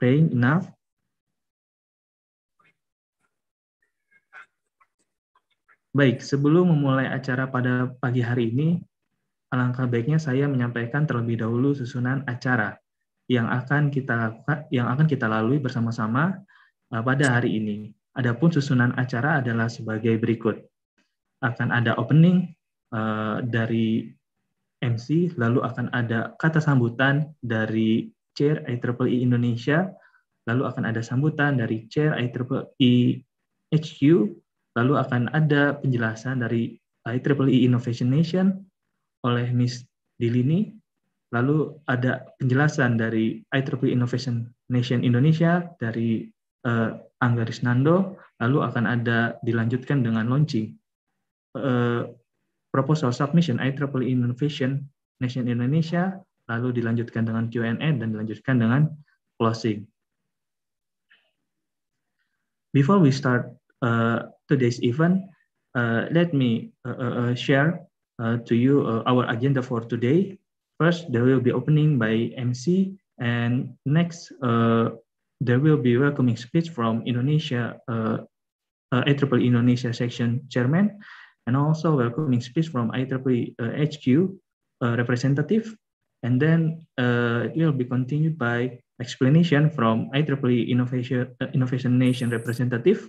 paying enough? Baik, sebelum memulai acara pada pagi hari ini, alangkah baiknya saya menyampaikan terlebih dahulu susunan acara yang akan kita yang akan kita lalui bersama-sama uh, pada hari ini. Adapun susunan acara adalah sebagai berikut. Akan ada opening uh, dari MC, lalu akan ada kata sambutan dari Chair IEEE e Indonesia, lalu akan ada sambutan dari Chair IEEE HQ, lalu akan ada penjelasan dari IEEE e Innovation Nation oleh Miss Dilini, lalu ada penjelasan dari IEEE e Innovation Nation Indonesia dari uh, Angga Nando, lalu akan ada dilanjutkan dengan launching uh, proposal submission IEEE Innovation Nation Indonesia lalu dilanjutkan dengan Q&A dan dilanjutkan dengan closing. Before we start uh, today's event, uh, let me uh, uh, uh, share uh, to you uh, our agenda for today. First, there will be opening by MC, and next, uh, there will be welcoming speech from Indonesia, uh, uh, IEEE e Indonesia section chairman, and also welcoming speech from IEEE e, uh, HQ uh, representative, and then uh, it will be continued by explanation from IEEE Innovation, uh, Innovation Nation representative.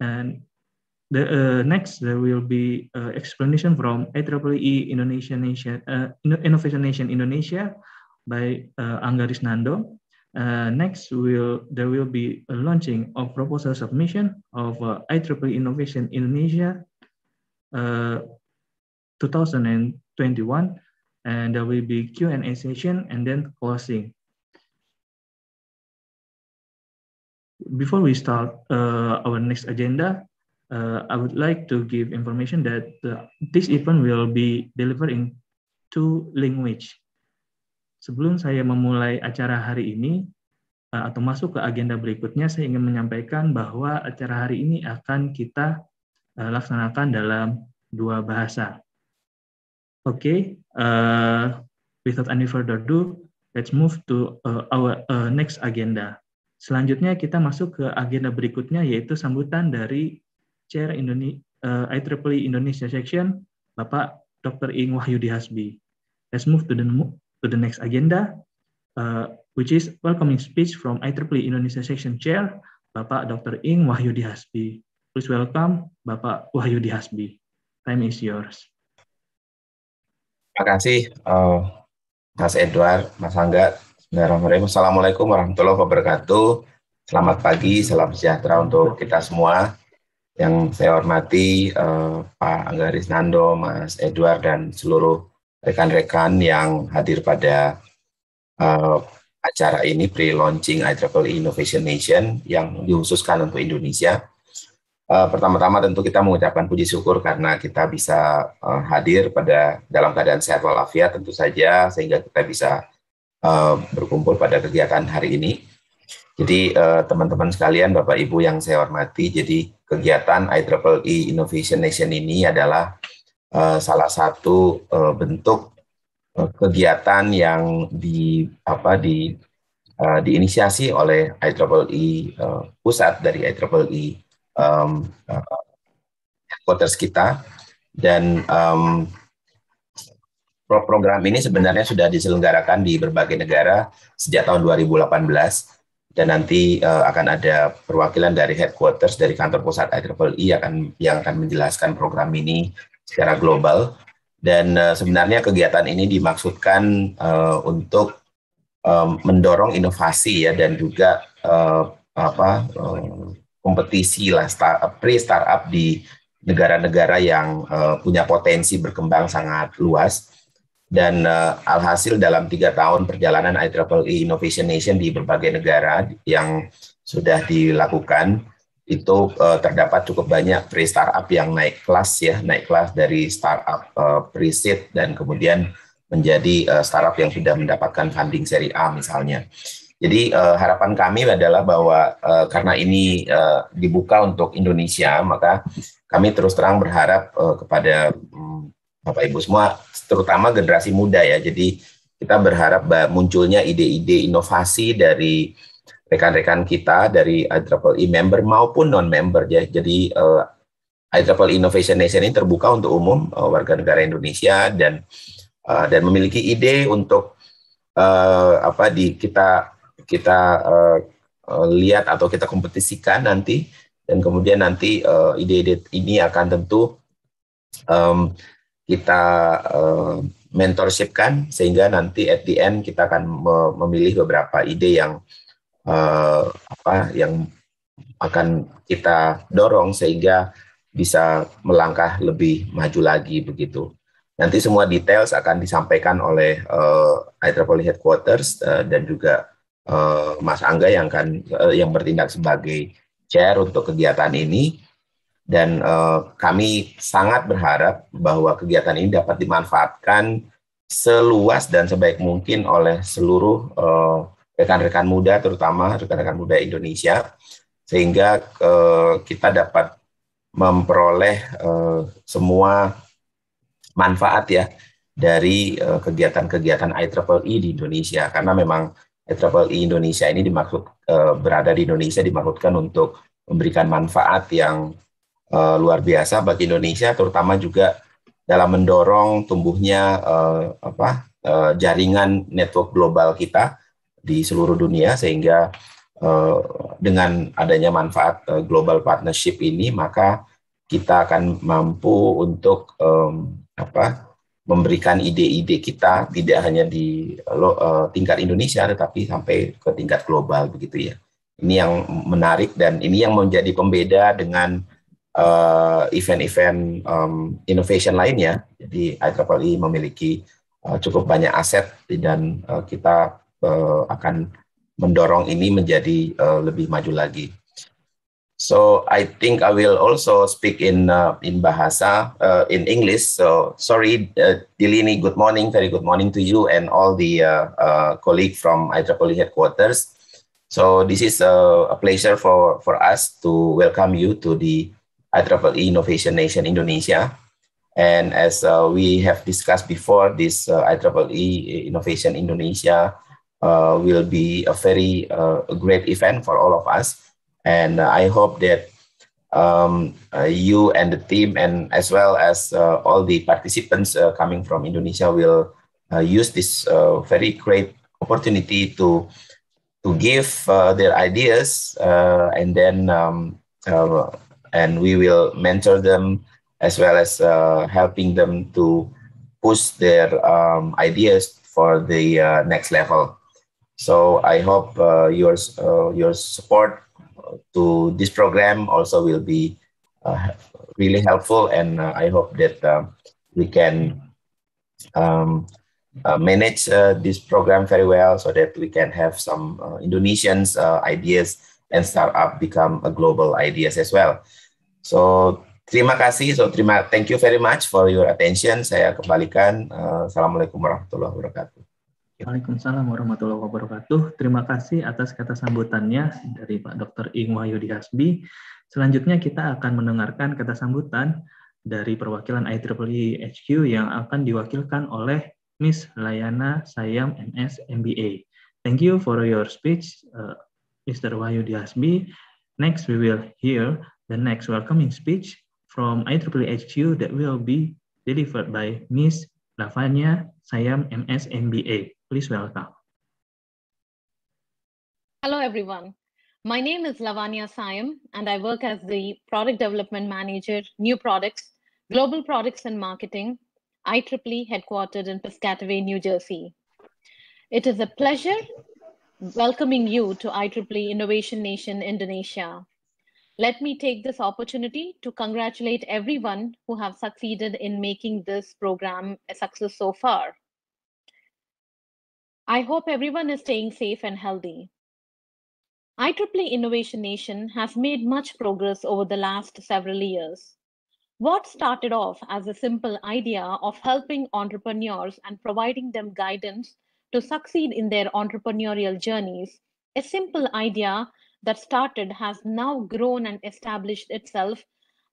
And the uh, next, there will be uh, explanation from IEEE Indonesia Nation, uh, Innovation Nation Indonesia by uh, Anggaris Nando. Uh, next, will there will be a launching of proposal submission of uh, IEEE Innovation Indonesia 2021 and there will be Q&A session and then closing. Before we start uh, our next agenda, uh, I would like to give information that uh, this event will be delivered in two language. Sebelum saya memulai acara hari ini, uh, atau masuk ke agenda berikutnya, saya ingin menyampaikan bahwa acara hari ini akan kita uh, laksanakan dalam dua bahasa. Okay, uh, without any further ado, let's move to uh, our uh, next agenda. Selanjutnya kita masuk ke agenda berikutnya yaitu sambutan dari Chair Indone uh, IEEE e Indonesia Section Bapak Dr. Ing Wahyudi Hasbi. Let's move to the to the next agenda uh, which is welcoming speech from IEEE e Indonesia Section Chair Bapak Dr. Ing Wahyudi Hasbi. Please welcome Bapak Wahyudi Hasbi. Time is yours. Terima kasih uh, Mas Edward, Mas Angga. Assalamualaikum warahmatullahi wabarakatuh. Selamat pagi, salam sejahtera untuk kita semua. Yang saya hormati uh, Pak Anggaris Nando, Mas Edward, dan seluruh rekan-rekan yang hadir pada uh, acara ini pre-launching IEEE Innovation Nation yang dihususkan untuk Indonesia. Uh, pertama-tama tentu kita mengucapkan puji syukur karena kita bisa uh, hadir pada dalam keadaan sehat walafiat tentu saja sehingga kita bisa uh, berkumpul pada kegiatan hari ini. Jadi uh, teman-teman sekalian, Bapak Ibu yang saya hormati, jadi kegiatan IEEE e Innovation Nation ini adalah uh, salah satu uh, bentuk uh, kegiatan yang di apa di uh, diinisiasi oleh IEEE uh, e, pusat dari IEEE um, headquarters uh, kita dan um, program ini sebenarnya sudah diselenggarakan di berbagai negara sejak tahun 2018 dan nanti uh, akan ada perwakilan dari headquarters dari kantor pusat IEEE akan yang akan menjelaskan program ini secara global dan uh, sebenarnya kegiatan ini dimaksudkan uh, untuk um, mendorong inovasi ya dan juga uh, apa uh, kompetisi lah eh, startup, pre startup di negara-negara yang uh, punya potensi berkembang sangat luas dan uh, alhasil dalam tiga tahun perjalanan IEEE e Innovation Nation di berbagai negara yang sudah dilakukan itu uh, terdapat cukup banyak pre startup yang naik kelas ya naik kelas dari startup uh, pre seed dan kemudian menjadi uh, startup yang sudah mendapatkan funding seri A misalnya. Jadi uh, harapan kami adalah bahwa uh, karena ini uh, dibuka untuk Indonesia, maka kami terus terang berharap uh, kepada um, Bapak Ibu semua, terutama generasi muda ya. Jadi kita berharap munculnya ide-ide inovasi dari rekan-rekan kita dari IEEE e member maupun non-member ya. Jadi uh, IEEE e Innovation Nation ini terbuka untuk umum uh, warga negara Indonesia dan uh, dan memiliki ide untuk uh, apa di kita kita uh, uh, lihat atau kita kompetisikan nanti dan kemudian nanti eh, ide-ide uh, ini akan tentu um, kita uh, mentorship sehingga nanti at the end kita akan memilih beberapa ide yang uh, apa yang akan kita dorong sehingga bisa melangkah lebih maju lagi begitu. Nanti semua details akan disampaikan oleh uh, IEEE headquarters uh, dan juga uh, Mas Angga yang akan uh, eh, yang bertindak sebagai chair untuk kegiatan ini dan uh, kami sangat berharap bahwa kegiatan ini dapat dimanfaatkan seluas dan sebaik mungkin oleh seluruh rekan-rekan uh, muda terutama rekan-rekan muda Indonesia sehingga uh, kita dapat memperoleh uh, semua manfaat ya dari kegiatan-kegiatan uh, IEEE e di Indonesia karena memang Travel e Indonesia ini dimaksud eh, berada di Indonesia dimaksudkan untuk memberikan manfaat yang eh, luar biasa bagi Indonesia, terutama juga dalam mendorong tumbuhnya eh, apa jaringan network global kita di seluruh dunia sehingga dengan adanya manfaat global partnership ini maka kita akan mampu untuk apa memberikan ide-ide kita tidak hanya di uh, tingkat Indonesia tetapi sampai ke tingkat global begitu ya. Ini yang menarik dan ini yang menjadi pembeda dengan eh, event-event uh, um, innovation lainnya. Jadi IEEE e memiliki uh, cukup banyak aset dan uh, kita uh, akan mendorong ini menjadi uh, lebih maju lagi. So I think I will also speak in uh, in Bahasa uh, in English. So sorry, uh, Dilini. Good morning. Very good morning to you and all the uh, uh colleague from IEEE headquarters. So this is a, a, pleasure for for us to welcome you to the IEEE Innovation Nation Indonesia. And as uh, we have discussed before, this uh, IEEE Innovation Indonesia uh, will be a very great event for all of us and uh, I hope that um, uh, you and the team, and as well as uh, all the participants coming from Indonesia, will use this very great opportunity to to give their ideas, and then um, and we will mentor them as well as uh, helping them to push their um, ideas for the uh, next level. So I hope uh, your your support to this program also will be uh, really helpful, and uh, I hope that uh, we can um, manage this program very well so that we can have some Indonesians ideas and startup become a global ideas as well. So terima kasih, so terima thank you very much for your attention. Saya kembalikan. Uh, Assalamualaikum warahmatullahi wabarakatuh. Waalaikumsalam warahmatullahi wabarakatuh. Terima kasih atas kata sambutannya dari Pak Dr. Ing Wahyudi Hasbi. Selanjutnya kita akan mendengarkan kata sambutan dari perwakilan IEEE HQ yang akan diwakilkan oleh Miss Layana Sayam MS MBA. Thank you for your speech, uh, Mr. Wahyudi Hasbi. Next, we will hear the next welcoming speech from IEEE HQ that will be delivered by Miss Lavanya Sayam MS MBA. Please welcome. Hello, everyone. My name is Lavanya Sayam, and I work as the Product Development Manager, New Products, Global Products and Marketing, IEEE headquartered in Piscataway, New Jersey. It is a pleasure welcoming you to IEEE Innovation Nation Indonesia. Let me take this opportunity to congratulate everyone who have succeeded in making this program a success so far. I hope everyone is staying safe and healthy. IEEE Innovation Nation has made much progress over the last several years. What started off as a simple idea of helping entrepreneurs and providing them guidance to succeed in their entrepreneurial journeys, a simple idea that started has now grown and established itself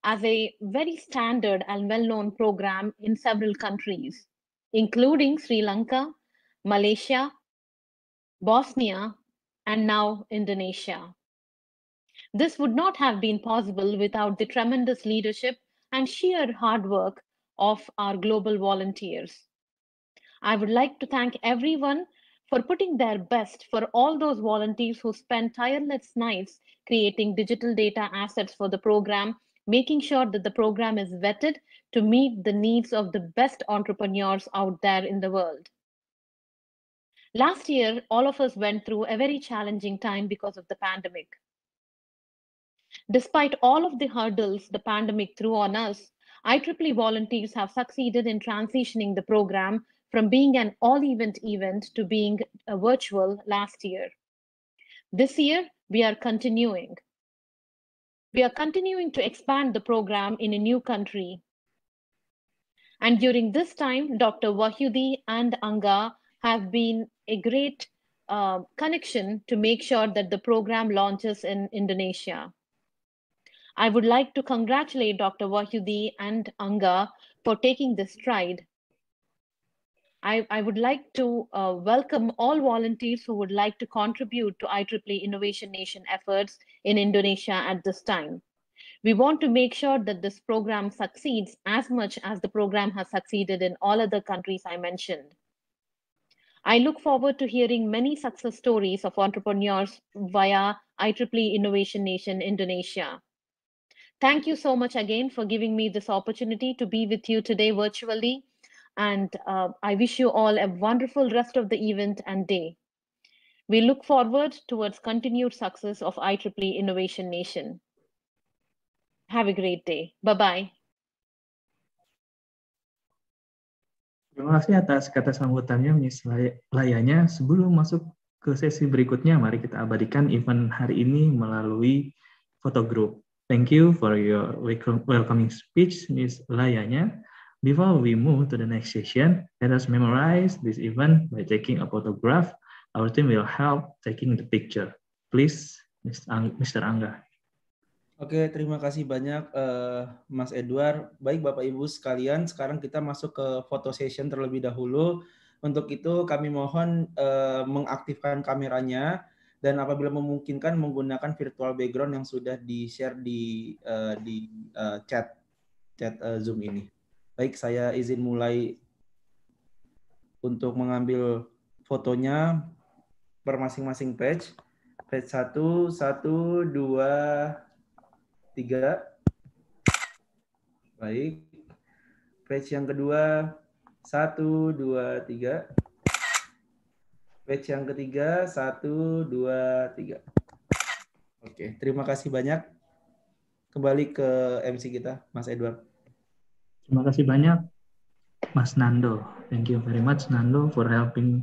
as a very standard and well known program in several countries, including Sri Lanka, Malaysia, Bosnia, and now Indonesia. This would not have been possible without the tremendous leadership and sheer hard work of our global volunteers. I would like to thank everyone for putting their best for all those volunteers who spend tireless nights creating digital data assets for the program, making sure that the program is vetted to meet the needs of the best entrepreneurs out there in the world. Last year, all of us went through a very challenging time because of the pandemic. Despite all of the hurdles the pandemic threw on us, IEEE volunteers have succeeded in transitioning the program from being an all event event to being a virtual last year. This year, we are continuing. We are continuing to expand the program in a new country. And during this time, Dr. Wahudi and Anga have been a great uh, connection to make sure that the program launches in Indonesia. I would like to congratulate Dr. Wahyudi and Anga for taking this stride. I, I would like to uh, welcome all volunteers who would like to contribute to IEEE Innovation Nation efforts in Indonesia at this time. We want to make sure that this program succeeds as much as the program has succeeded in all other countries I mentioned. I look forward to hearing many success stories of entrepreneurs via IEEE Innovation Nation Indonesia. Thank you so much again for giving me this opportunity to be with you today virtually. And uh, I wish you all a wonderful rest of the event and day. We look forward towards continued success of IEEE Innovation Nation. Have a great day. Bye-bye. Terima kasih atas kata sambutannya Miss Layanya. Sebelum masuk ke sesi berikutnya, mari kita abadikan event hari ini melalui foto grup. Thank you for your welcoming speech, Miss Layanya. Before we move to the next session, let us memorize this event by taking a photograph. Our team will help taking the picture. Please, Mr. Angga. Oke, terima kasih banyak uh, Mas Edward. Baik Bapak Ibu sekalian, sekarang kita masuk ke foto session terlebih dahulu. Untuk itu kami mohon uh, mengaktifkan kameranya dan apabila memungkinkan menggunakan virtual background yang sudah di-share di uh, di uh, chat chat uh, Zoom ini. Baik, saya izin mulai untuk mengambil fotonya per masing-masing page. Page 1, 1, 2, tiga. Baik. Page yang kedua, satu, dua, tiga. Page yang ketiga, satu, dua, tiga. Oke, terima kasih banyak. Kembali ke MC kita, Mas Edward. Terima kasih banyak, Mas Nando. Thank you very much, Nando, for helping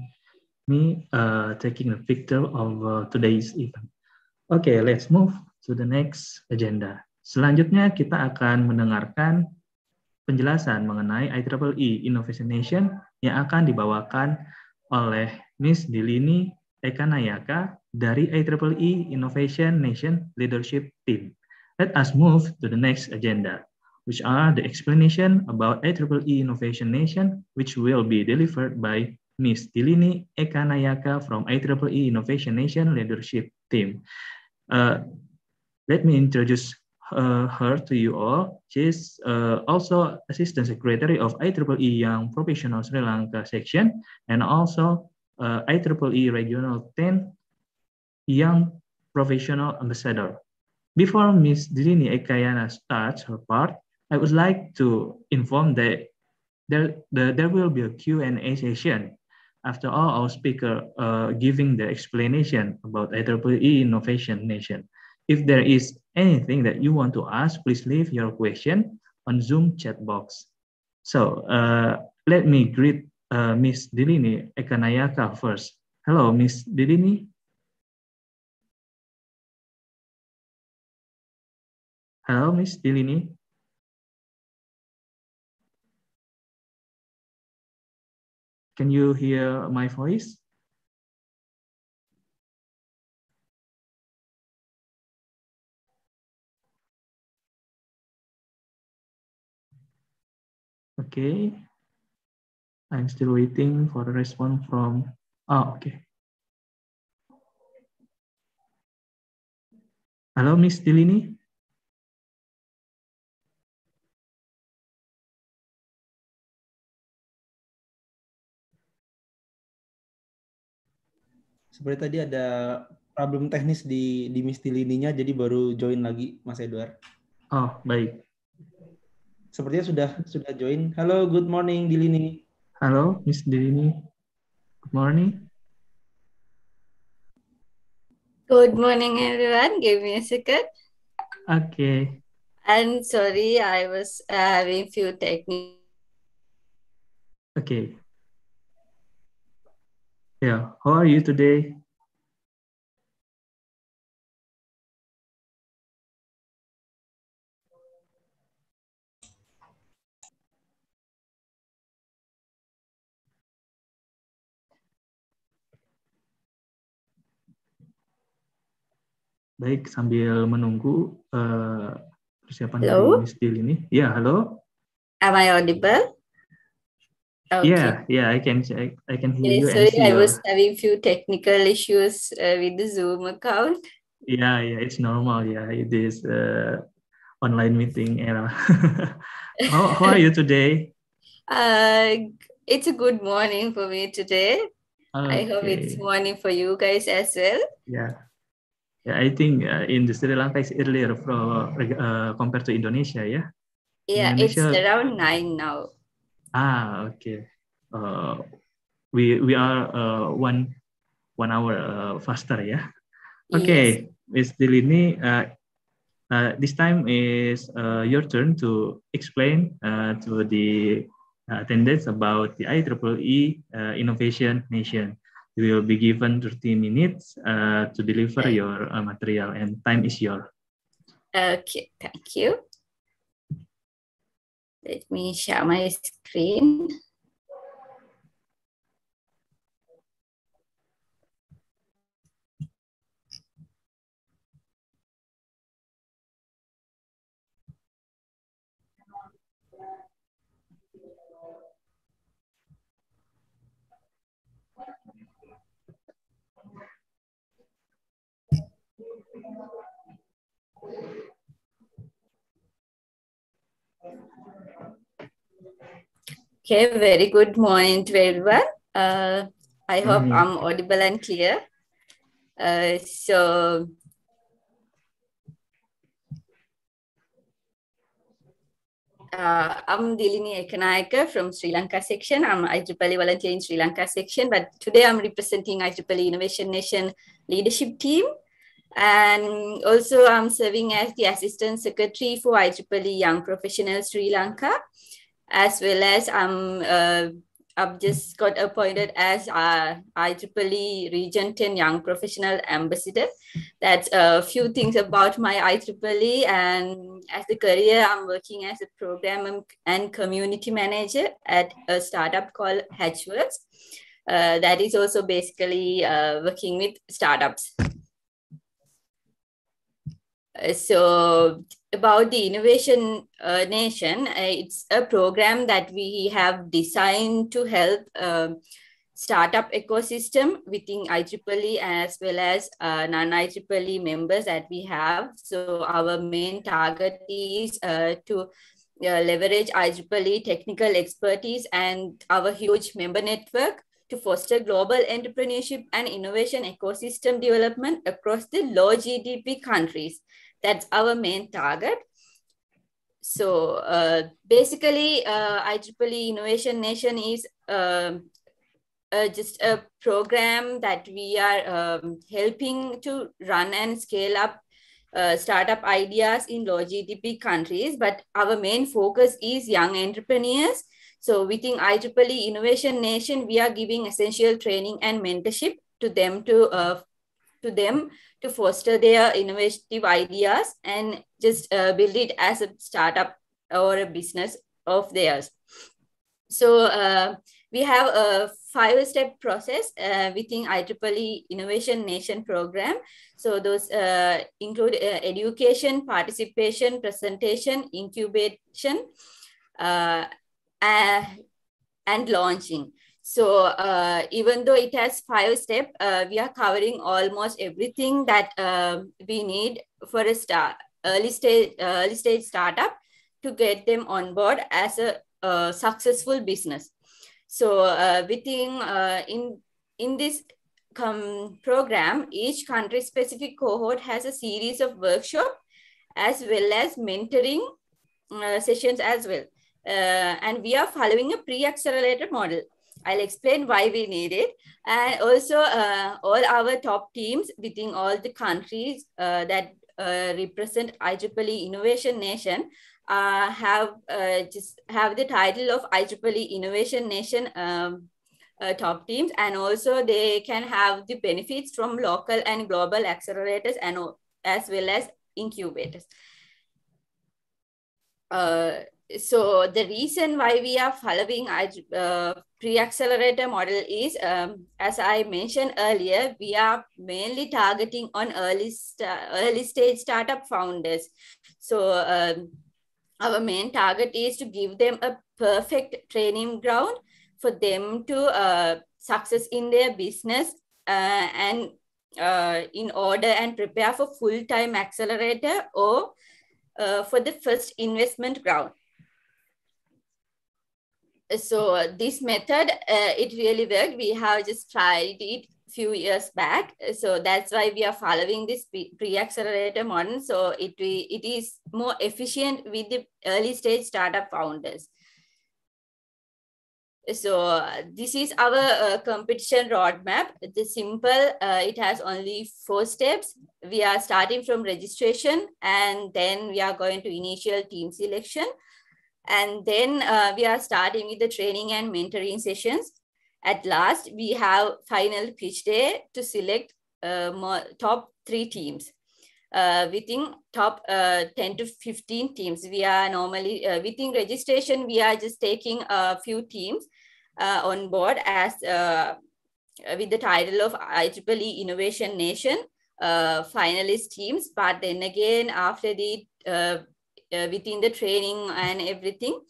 me uh, taking the picture of uh, today's event. Okay, let's move to the next agenda. Selanjutnya kita akan mendengarkan penjelasan mengenai IEEE e Innovation Nation yang akan dibawakan oleh Miss Dilini Ekanayaka dari IEEE e Innovation Nation Leadership Team. Let us move to the next agenda, which are the explanation about IEEE e Innovation Nation, which will be delivered by Miss Dilini Ekanayaka from IEEE Innovation Nation Leadership Team. Uh, Let me introduce uh, her to you all. She's uh, also Assistant Secretary of IEEE Young Professionals Sri Lanka section and also uh, IEEE Regional 10 Young Professional Ambassador. Before Ms. Dini Ekayana starts her part, I would like to inform that there, the, there will be a Q&A session after all our speaker uh, giving the explanation about IEEE Innovation Nation. If there is anything that you want to ask, please leave your question on Zoom chat box. So uh, let me greet uh, Miss Dilini Ekanayaka first. Hello, Miss Dilini. Hello, Miss Dilini. Can you hear my voice? Okay. I'm still waiting for a response from, oh, okay. Halo Miss Dilini. Seperti tadi ada problem teknis di di Miss Dilininya, jadi baru join lagi Mas Edward. Oh, baik sepertinya sudah sudah join. Halo, good morning Dilini. Halo, Miss Dilini. Good morning. Good morning everyone. Give me a second. Okay. And sorry, I was uh, having few technical. Okay. Yeah, how are you today? Baik, sambil menunggu uh, persiapan halo? dari Miss Jill ini. Ya, halo. Am I audible? Ya, okay. Yeah, yeah, I can, I, I can hear okay, you. Sorry, I was your... having few technical issues uh, with the Zoom account. Yeah, yeah, it's normal. Yeah, it is uh, online meeting era. how, how are you today? Uh, it's a good morning for me today. Okay. I hope it's morning for you guys as well. Yeah. Yeah, I think uh, in the Sri Lanka is earlier from uh, compared to Indonesia, yeah. Yeah, Indonesia... it's around nine now. Ah, okay. Uh, we we are uh, one one hour uh, faster, yeah. Okay, yes. Ms. Delini, uh, uh, this time is uh, your turn to explain uh, to the uh, attendants about the IEEE e, uh, Innovation Nation. you will be given 30 minutes uh, to deliver your uh, material and time is yours. Okay, thank you. Let me share my screen. Okay, very good morning to everyone. Uh, I hope mm. I'm audible and clear. Uh, so, Uh, I'm Dilini Ekanayaka from Sri Lanka section. I'm IEEE volunteer in Sri Lanka section, but today I'm representing IEEE Innovation Nation leadership team and also, I'm serving as the Assistant Secretary for IEEE Young Professionals Sri Lanka, as well as I'm uh, I've just got appointed as uh, IEEE Region 10 Young Professional Ambassador. That's a few things about my IEEE. And as a career, I'm working as a program and community manager at a startup called Hatchworks. Uh, that is also basically uh, working with startups so about the innovation uh, nation uh, it's a program that we have designed to help uh, startup ecosystem within IEEE as well as uh, non-IEEE members that we have. So our main target is uh, to uh, leverage IEEE technical expertise and our huge member network to foster global entrepreneurship and innovation ecosystem development across the low GDP countries. That's our main target. So uh, basically, uh, IEEE Innovation Nation is uh, uh, just a program that we are um, helping to run and scale up uh, startup ideas in low GDP countries, but our main focus is young entrepreneurs. So within IEEE Innovation Nation, we are giving essential training and mentorship to them to uh, to them to foster their innovative ideas and just uh, build it as a startup or a business of theirs. So uh, we have a five-step process uh, within IEEE Innovation Nation program. So those uh, include uh, education, participation, presentation, incubation, uh, uh, and launching. So uh, even though it has five steps, uh, we are covering almost everything that uh, we need for a start, early stage, early stage startup to get them on board as a successful business. So uh, within uh, in in this com program, each country specific cohort has a series of workshop as well as mentoring uh, sessions as well. and we are following a pre-accelerator model I'll explain why we need it. And also uh, all our top teams within all the countries uh, that uh, represent IEEE Innovation Nation uh, have uh, just have the title of IEEE Innovation Nation um, uh, top teams. And also they can have the benefits from local and global accelerators and as well as incubators so the reason why we are following uh, pre-accelerator model is, um, as I mentioned earlier, we are mainly targeting on early, early stage startup founders. So um, our main target is to give them a perfect training ground for them to uh, success in their business uh, and uh, in order and prepare for full-time accelerator or uh, for the first investment round so this method uh, it really worked we have just tried it few years back so that's why we are following this pre-accelerator model so it it is more efficient with the early stage startup founders so uh, this is our uh, competition roadmap it's simple uh, it has only four steps we are starting from registration and then we are going to initial team selection and then uh, we are starting with the training and mentoring sessions. At last, we have final pitch day to select uh, more, top three teams. Uh, within top uh, 10 to 15 teams, we are normally, uh, within registration, we are just taking a few teams uh, on board as with the title of IEEE Innovation Nation finalist teams. But then again, after the uh, within the training and everything,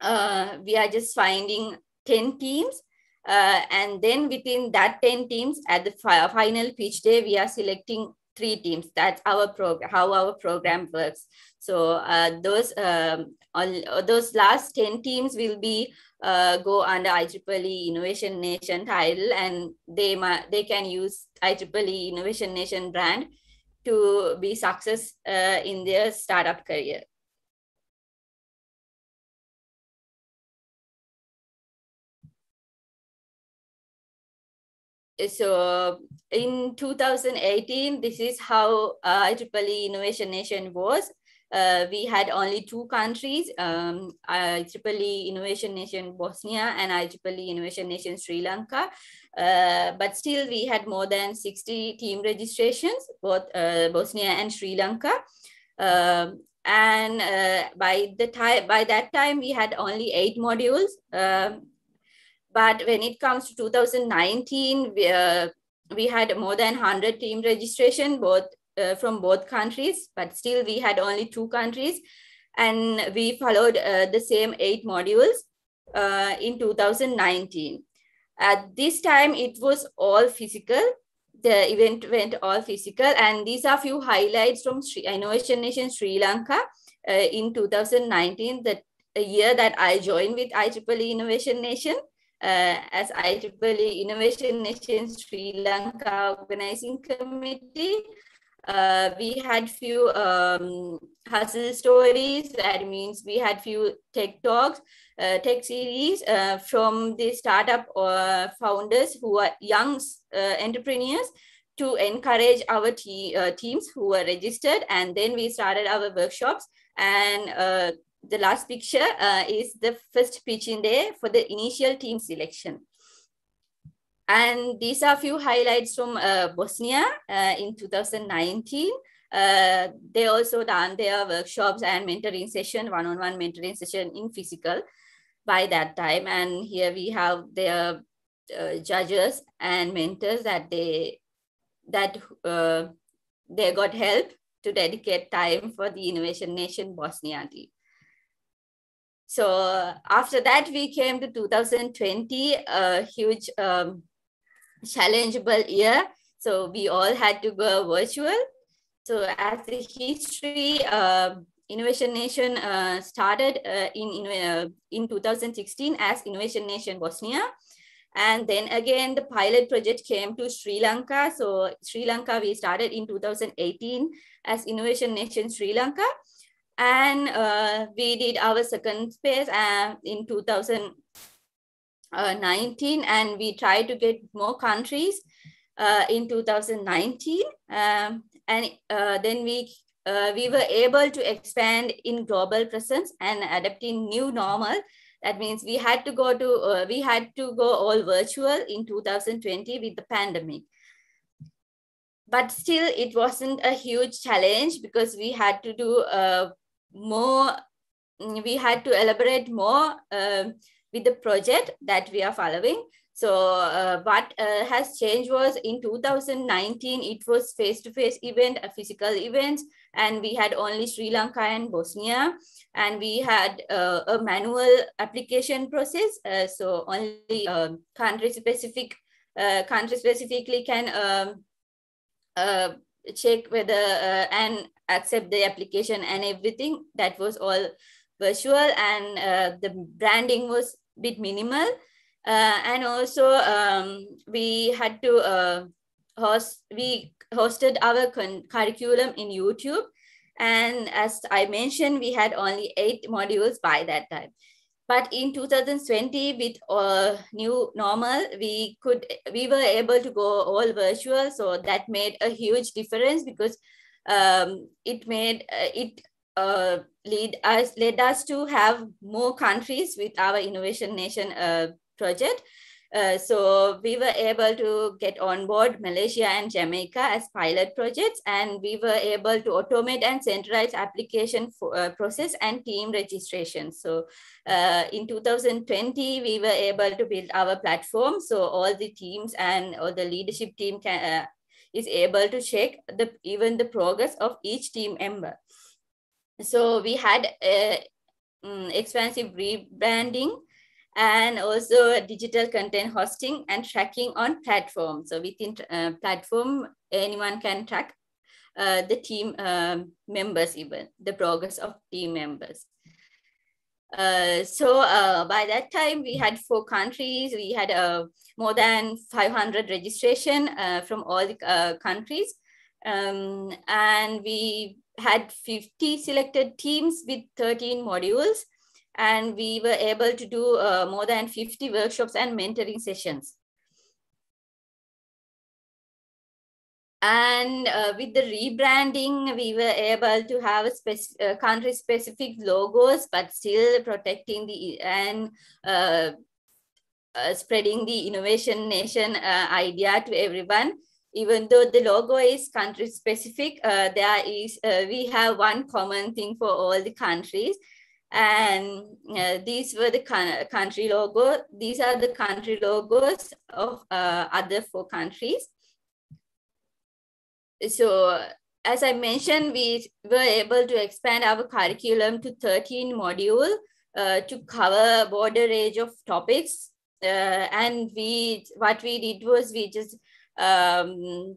uh, we are just finding 10 teams. Uh, and then within that 10 teams, at the fi final pitch day, we are selecting three teams. That's our program, how our program works. So uh, those um, all, those last 10 teams will be uh, go under IEEE Innovation Nation title and they, they can use IEEE Innovation Nation brand to be success uh, in their startup career. So in 2018, this is how uh, IEEE Innovation Nation was uh, we had only two countries, um, IEEE Innovation Nation Bosnia and IEEE Innovation Nation Sri Lanka. Uh, but still we had more than 60 team registrations, both uh, Bosnia and Sri Lanka. Um, and uh, by, the time, by that time, we had only eight modules. Um, but when it comes to 2019, we, uh, we had more than 100 team registration, both uh, from both countries, but still we had only two countries. And we followed uh, the same eight modules uh, in 2019. At this time, it was all physical. The event went all physical. And these are few highlights from Sri, Innovation Nation Sri Lanka uh, in 2019, the year that I joined with IEEE Innovation Nation. Uh, as IEEE Innovation Nation Sri Lanka Organizing Committee uh, we had few um, hustle stories. That means we had few tech talks, uh, tech series uh, from the startup uh, founders who are young uh, entrepreneurs to encourage our te uh, teams who were registered. And then we started our workshops. And uh, the last picture is the first pitching day for the initial team selection. And these are a few highlights from uh, Bosnia uh, in 2019. Uh, they also done their workshops and mentoring session, one-on-one -on -one mentoring session in physical by that time. And here we have their uh, judges and mentors that they that uh, they got help to dedicate time for the Innovation Nation Bosnia team. So after that, we came to 2020, a huge um, challengeable year. So we all had to go virtual. So as the history uh, Innovation Nation uh, started uh, in, in, uh, in 2016 as Innovation Nation Bosnia. And then again, the pilot project came to Sri Lanka. So Sri Lanka, we started in 2018 as Innovation Nation Sri Lanka. And uh, we did our second phase uh, in 2000, uh, 19 and we tried to get more countries uh, in 2019 um, and uh, then we uh, we were able to expand in global presence and adapting new normal that means we had to go to uh, we had to go all virtual in 2020 with the pandemic but still it wasn't a huge challenge because we had to do more we had to elaborate more um, with the project that we are following. So uh, what uh, has changed was in 2019, it was face-to-face -face event, a physical event, and we had only Sri Lanka and Bosnia, and we had uh, a manual application process. Uh, so only um, country-specific, uh, country specifically can um, uh, check whether and accept the application and everything. That was all virtual and uh, the branding was bit minimal. Uh, and also um, we had to uh, host, we hosted our curriculum in YouTube. And as I mentioned, we had only eight modules by that time. But in 2020, with a new normal, we could we were able to go all virtual. So that made a huge difference because um, it made uh, it uh, lead us led us to have more countries with our innovation nation uh, project uh, so we were able to get on board Malaysia and Jamaica as pilot projects, and we were able to automate and centralize application for, uh, process and team registration. So uh, in 2020, we were able to build our platform. So all the teams and all the leadership team can, uh, is able to check the even the progress of each team member so we had a, expensive mm, expansive rebranding and also digital content hosting and tracking on platform. So within uh, platform, anyone can track uh, the team um, members even, the progress of team members. Uh, so uh, by that time, we had four countries. We had uh, more than 500 registration uh, from all the countries. Um, and we had 50 selected teams with 13 modules and we were able to do uh, more than 50 workshops and mentoring sessions. And uh, with the rebranding, we were able to have uh, country-specific logos, but still protecting the and uh, uh, spreading the innovation nation uh, idea to everyone even though the logo is country specific, uh, there is uh, we have one common thing for all the countries. And uh, these were the country logo. These are the country logos of uh, other four countries. So as I mentioned, we were able to expand our curriculum to 13 module uh, to cover a broader range of topics. Uh, and we, what we did was we just um,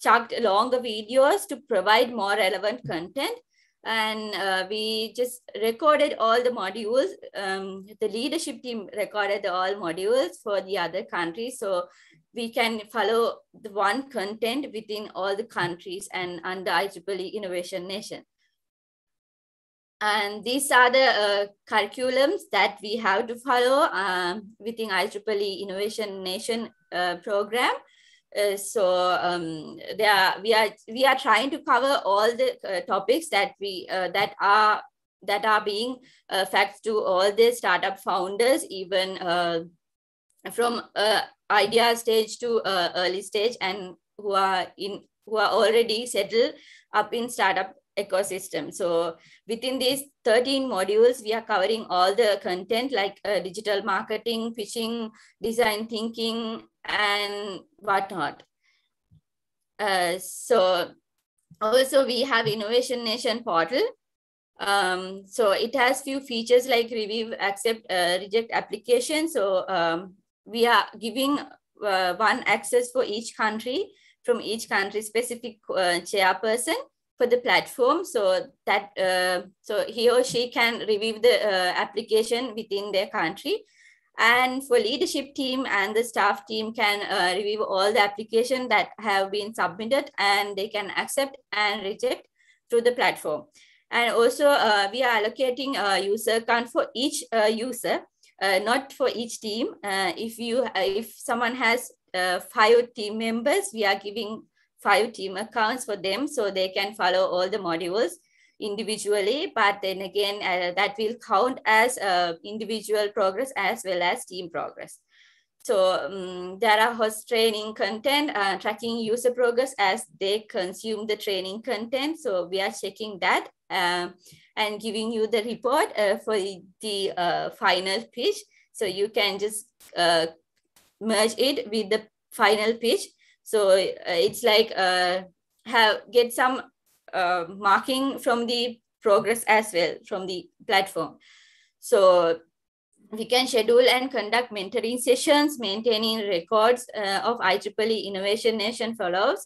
chucked along the videos to provide more relevant content. And uh, we just recorded all the modules. Um, the leadership team recorded all modules for the other countries. So we can follow the one content within all the countries and under IEEE Innovation Nation. And these are the uh, curriculums that we have to follow um, within IEEE Innovation Nation uh, program. Uh, so um, there are, we are we are trying to cover all the uh, topics that we uh, that are that are being uh, facts to all the startup founders, even uh, from uh, idea stage to uh, early stage, and who are in who are already settled up in startup ecosystem. So within these 13 modules, we are covering all the content like uh, digital marketing, pitching, design thinking, and whatnot. Uh, so also we have Innovation Nation portal. Um, so it has few features like review, accept, uh, reject application. So um, we are giving uh, one access for each country from each country specific uh, chairperson for the platform so that uh, so he or she can review the uh, application within their country and for leadership team and the staff team can uh, review all the application that have been submitted and they can accept and reject through the platform and also uh, we are allocating a user count for each uh, user uh, not for each team if you if someone has five team members we are giving five team accounts for them so they can follow all the modules individually but then again uh, that will count as uh, individual progress as well as team progress so um, there are host training content uh, tracking user progress as they consume the training content so we are checking that um, and giving you the report uh, for the uh, final pitch so you can just uh, merge it with the final pitch so uh, it's like uh, have get some uh, marking from the progress as well from the platform. So we can schedule and conduct mentoring sessions, maintaining records uh, of IEEE Innovation Nation fellows,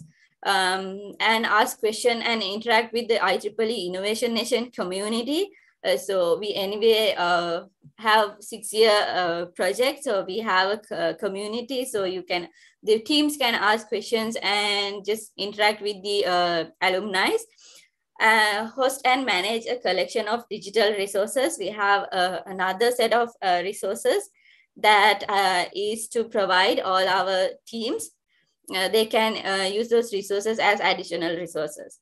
um, and ask question and interact with the IEEE Innovation Nation community uh, so we anyway uh, have six year uh, project. So we have a community. So you can, the teams can ask questions and just interact with the alumni. Uh, host and manage a collection of digital resources. We have uh, another set of uh, resources that is to provide all our teams. they can use those resources as additional resources.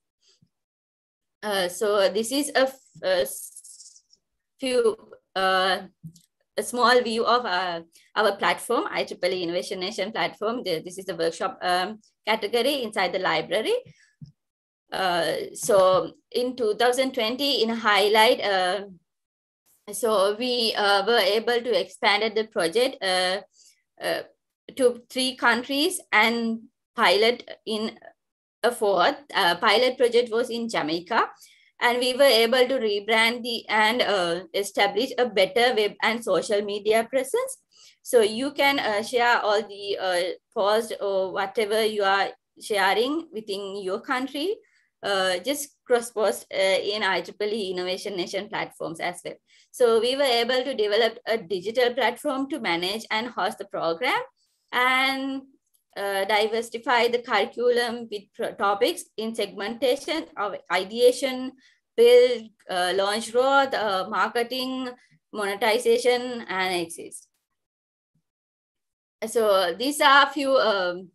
so this is a few uh, a small view of our, uh, our platform, IEEE Innovation Nation platform. This is the workshop um, category inside the library. Uh, so in 2020, in highlight, uh, so we uh, were able to expand the project uh, uh, to three countries and pilot in a fourth. pilot project was in Jamaica and we were able to rebrand the and uh, establish a better web and social media presence so you can uh, share all the uh, posts or whatever you are sharing within your country uh, just cross post uh, in IEEE Innovation Nation platforms as well. So we were able to develop a digital platform to manage and host the program. And uh, diversify the curriculum with topics in segmentation of ideation, build, uh, launch growth, uh, marketing, monetization, and exist. So these are a few um,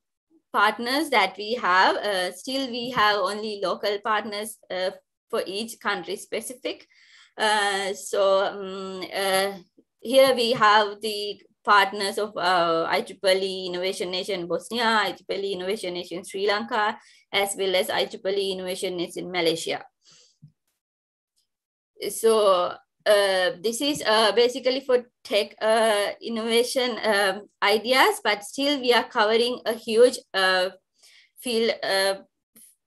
partners that we have. Uh, still, we have only local partners uh, for each country specific. so um, here we have the partners of uh, IEEE Innovation Nation Bosnia, IEEE Innovation Nation Sri Lanka, as well as IEEE Innovation Nation Malaysia. So uh, this is uh, basically for tech uh, innovation um, ideas, but still we are covering a huge uh, field, uh,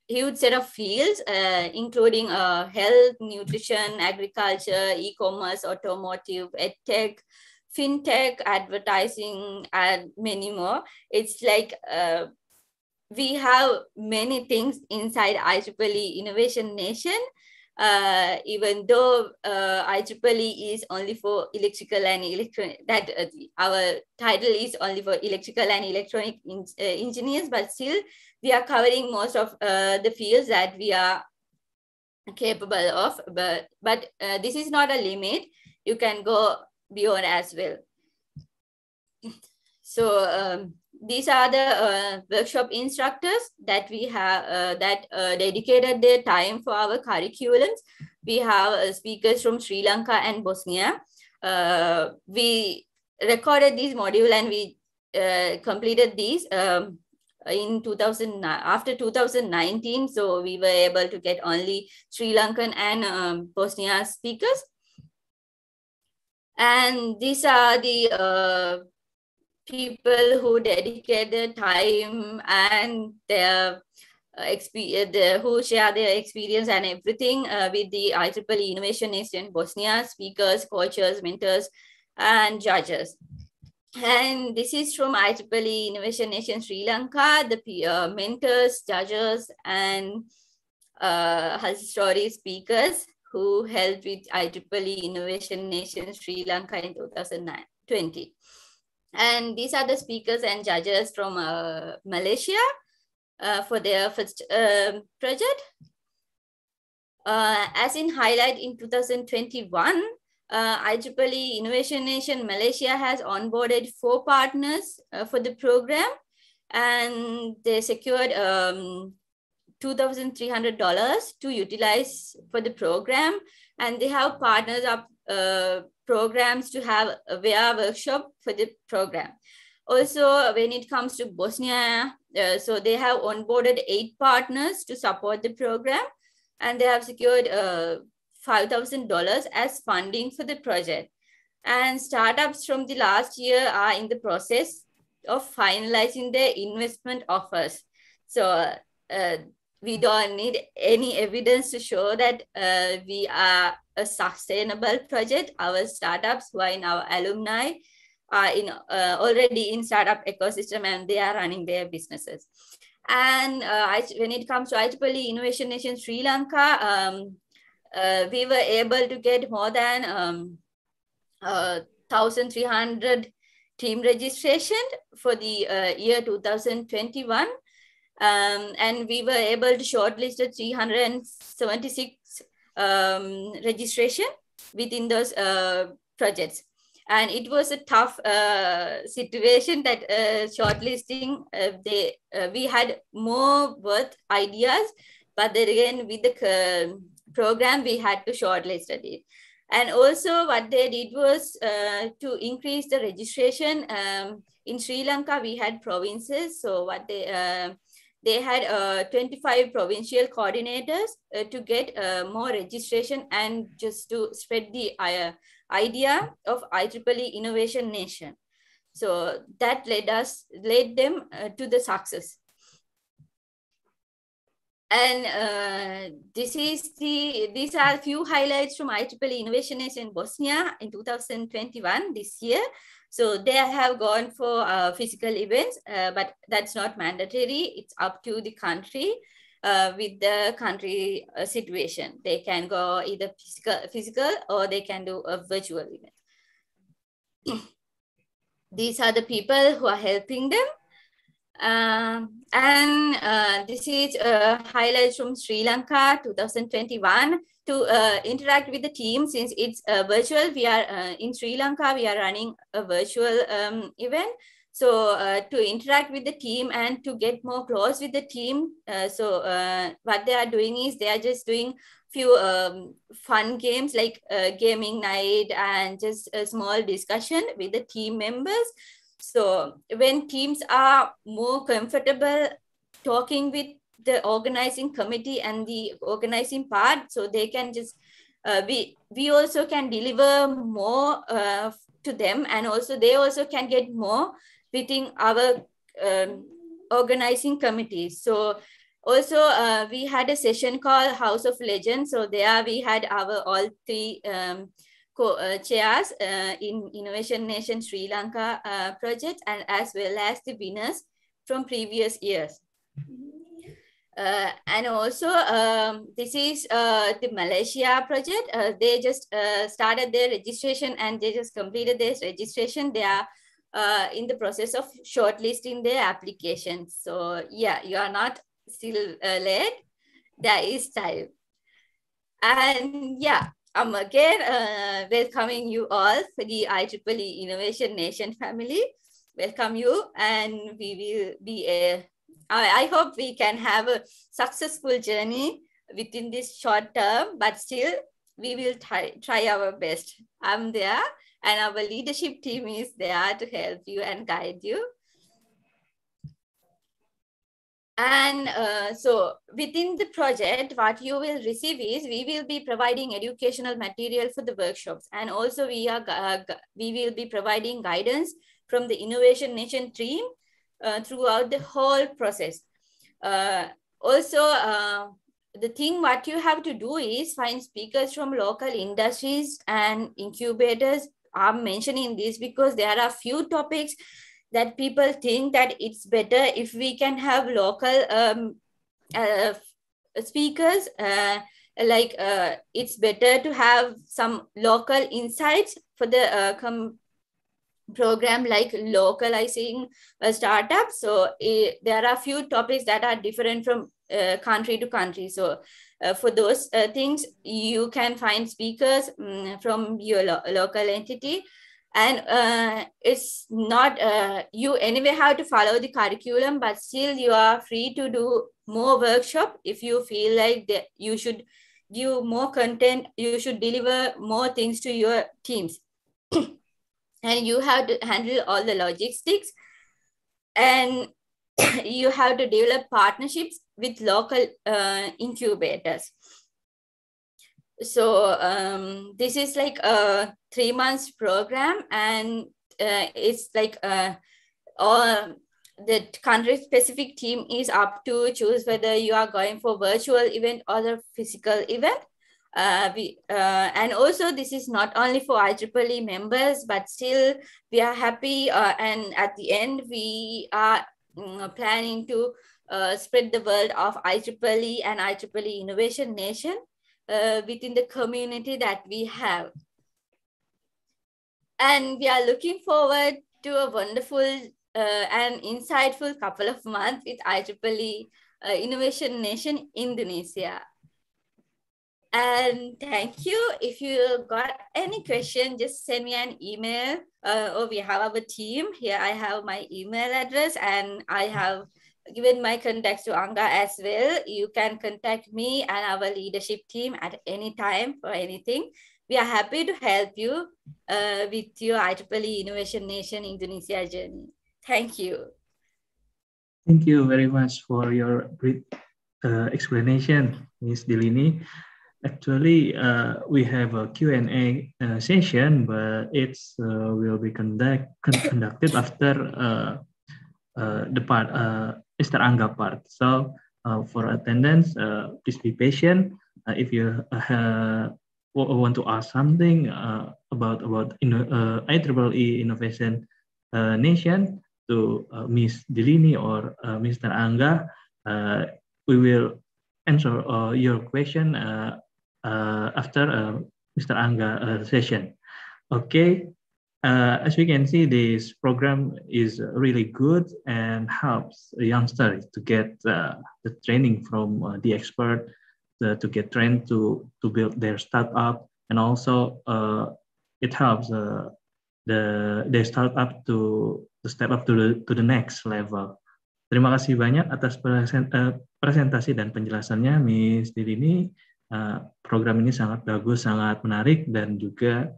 huge set of fields, uh, including health, nutrition, agriculture, e-commerce, automotive, edtech, fintech, advertising, and many more. It's like uh, we have many things inside IEEE Innovation Nation. Uh, even though uh, IEEE is only for electrical and electronic, that uh, our title is only for electrical and electronic in, uh, engineers, but still we are covering most of uh, the fields that we are capable of. But, but uh, this is not a limit. You can go beyond as well. So um, these are the uh, workshop instructors that we have uh, that uh, dedicated their time for our curriculums. We have uh, speakers from Sri Lanka and Bosnia. Uh, we recorded this module and we uh, completed these um, in 2009 after 2019. So we were able to get only Sri Lankan and um, Bosnia speakers. And these are the uh, people who dedicate their time and their uh, experience, uh, who share their experience and everything uh, with the IEEE Innovation Nation Bosnia, speakers, coaches, mentors, and judges. And this is from IEEE Innovation Nation Sri Lanka, the peer uh, mentors, judges, and uh, story speakers who helped with IEEE Innovation Nation Sri Lanka in 2020. And these are the speakers and judges from uh, Malaysia uh, for their first um, uh, project. as in highlight in 2021, uh, IEEE Innovation Nation Malaysia has onboarded four partners uh, for the program and they secured um, $2,300 to utilize for the program. And they have partners up uh, programs to have a VR workshop for the program. Also, when it comes to Bosnia, uh, so they have onboarded eight partners to support the program and they have secured uh, $5,000 as funding for the project. And startups from the last year are in the process of finalizing their investment offers. So uh, we don't need any evidence to show that uh, we are a sustainable project. Our startups who are in our alumni are in, uh, already in startup ecosystem and they are running their businesses. And uh, when it comes to IEEE Innovation Nation Sri Lanka, um, uh, we were able to get more than um, 1,300 uh, team registration for the uh, year 2021 um, and we were able to shortlist 376 um, registration within those uh, projects. And it was a tough uh, situation that uh, shortlisting, uh, they, uh, we had more worth ideas, but then again, with the um, program, we had to shortlist it. And also what they did was uh, to increase the registration. Um, in Sri Lanka, we had provinces. So what they, they had uh, 25 provincial coordinators uh, to get uh, more registration and just to spread the uh, idea of IEEE Innovation Nation. So that led us, led them uh, to the success. And uh, this is the, these are a few highlights from IEEE Innovation Nation in Bosnia in 2021, this year. So they have gone for uh, physical events, uh, but that's not mandatory. It's up to the country uh, with the country uh, situation. They can go either physical, physical or they can do a virtual event. These are the people who are helping them. Um, and uh, this is a highlight from Sri Lanka 2021 to uh, interact with the team since it's uh, virtual. We are uh, in Sri Lanka, we are running a virtual um, event. So uh, to interact with the team and to get more close with the team. Uh, so uh, what they are doing is they are just doing few um, fun games like gaming night and just a small discussion with the team members. So when teams are more comfortable talking with the organizing committee and the organizing part so they can just uh, we we also can deliver more uh, to them and also they also can get more within our um, organizing committee so also uh, we had a session called house of legends so there we had our all three um, co-chairs uh, uh, in innovation nation sri lanka uh, project and as well as the winners from previous years mm -hmm. Uh, and also, um, this is uh, the Malaysia project. Uh, they just uh, started their registration and they just completed their registration. They are uh, in the process of shortlisting their applications. So yeah, you are not still uh, late. There is time. And yeah, I'm um, again welcoming you all for the IEEE Innovation Nation family. Welcome you and we will be a I, I hope we can have a successful journey within this short term, but still we will try, try our best. I'm there and our leadership team is there to help you and guide you. And uh, so within the project, what you will receive is we will be providing educational material for the workshops. And also we, are, uh, we will be providing guidance from the Innovation Nation team uh, throughout the whole process. Uh, also, uh, the thing what you have to do is find speakers from local industries and incubators. I'm mentioning this because there are few topics that people think that it's better if we can have local um, uh, speakers uh, like uh, it's better to have some local insights for the uh, com program like localizing a startup. So it, eh, there are a few topics that are different from uh, country to country. So uh, for those uh, things, you can find speakers um, from your lo local entity. And it's not, you anyway have to follow the curriculum, but still you are free to do more workshop if you feel like that you should give more content, you should deliver more things to your teams. and you have to handle all the logistics and you have to develop partnerships with local uh, incubators so um, this is like a three months program and uh, it's like uh, all the country specific team is up to choose whether you are going for virtual event or the physical event uh, we, uh, and also this is not only for IEEE members, but still we are happy uh, and at the end we are mm, planning to uh, spread the word of IEEE and IEEE Innovation Nation uh, within the community that we have. And we are looking forward to a wonderful and insightful couple of months with IEEE Innovation Nation Indonesia. And thank you. If you got any question, just send me an email. Uh, or oh, we have our team. Here I have my email address and I have given my contacts to Anga as well. You can contact me and our leadership team at any time for anything. We are happy to help you uh, with your IEEE Innovation Nation Indonesia journey. Thank you. Thank you very much for your brief uh, explanation, Ms. delini Actually, uh, we have a Q&A uh, session, but it uh, will be conduct, conducted after uh, uh, the part, uh, Mr. Anga part. So for attendance, please be patient. if you want to ask something about about in, IEEE Innovation Nation to Ms. Delini or Mr. Anga, we will answer your question uh, after uh, Mr. Anga uh, session. Okay, uh, as we can see, this program is really good and helps youngsters to get uh, the training from uh, the expert the, uh, to get trained to, to build their startup. And also uh, it helps uh, the, their startup to, to step up to the, to the next level. Terima kasih banyak atas presentasi dan penjelasannya, Miss Dirini. Eh, program ini sangat bagus, sangat menarik, dan juga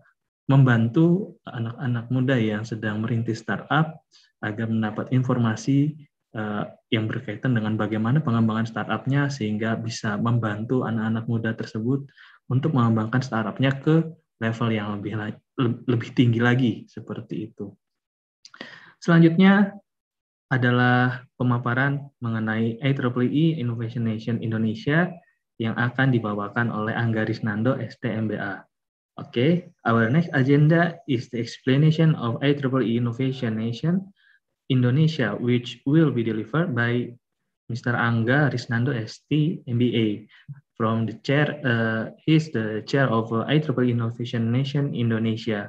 membantu anak-anak muda yang sedang merintis startup agar mendapat informasi eh, yang berkaitan dengan bagaimana pengembangan startupnya sehingga bisa membantu anak-anak muda tersebut untuk mengembangkan startupnya ke level yang lebih lebih tinggi lagi seperti itu. Selanjutnya adalah pemaparan mengenai IEEE Innovation Nation Indonesia yang akan dibawakan oleh Angga Nando STMBA. Okay, our next agenda is the explanation of IEEE e Innovation Nation Indonesia, which will be delivered by Mr. Angga Risnando ST MBA from the chair. Uh, he's the chair of uh, IEEE e Innovation Nation Indonesia.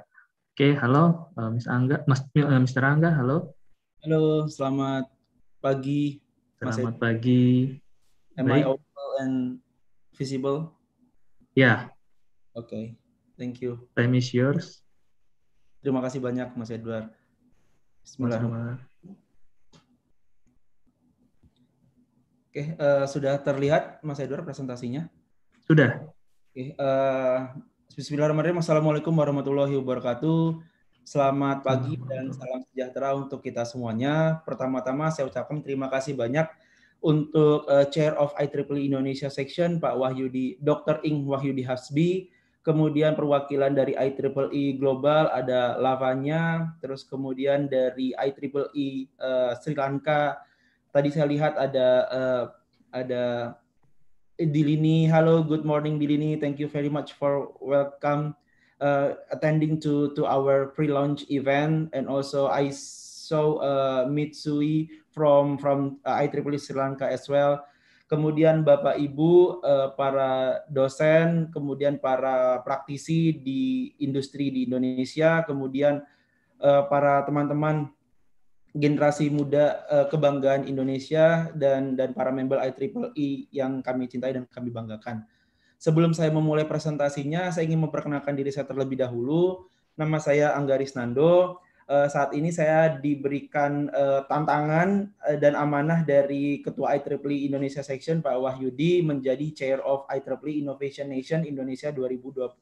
Oke, okay, halo, uh, Angga, Mas, uh, Mr. Angga, halo. Halo, selamat pagi. Selamat Mas pagi. Am Baik. I and visible? Yeah. Oke, okay. thank you. Time is yours. Terima kasih banyak Mas Edward. Bismillahirrahmanirrahim. Oke, okay, uh, eh, sudah terlihat Mas Edward presentasinya? Sudah. Oke, okay, uh, eh, Bismillahirrahmanirrahim. Assalamualaikum warahmatullahi wabarakatuh. Selamat pagi dan salam sejahtera untuk kita semuanya. Pertama-tama saya ucapkan terima kasih banyak untuk uh, Chair of IEEE e Indonesia Section Pak Wahyudi Dr. Ing Wahyudi Hasbi, kemudian perwakilan dari IEEE e Global ada Lavanya, terus kemudian dari IEEE uh, e, eh, Sri Lanka tadi saya lihat ada uh, ada Dilini. Halo, good morning Dilini. Thank you very much for welcome uh, attending to to our pre-launch event and also I saw uh, Mitsui from from uh, IEEE e Sri Lanka as well. Kemudian Bapak Ibu uh, para dosen, kemudian para praktisi di industri di Indonesia, kemudian uh, para teman-teman generasi muda uh, kebanggaan Indonesia dan dan para member IEEE e yang kami cintai dan kami banggakan. Sebelum saya memulai presentasinya, saya ingin memperkenalkan diri saya terlebih dahulu. Nama saya Anggaris Nando. Eh, saat ini saya diberikan uh, tantangan uh, dan amanah dari Ketua IEEE e Indonesia Section Pak Wahyudi menjadi Chair of IEEE e Innovation Nation Indonesia 2021.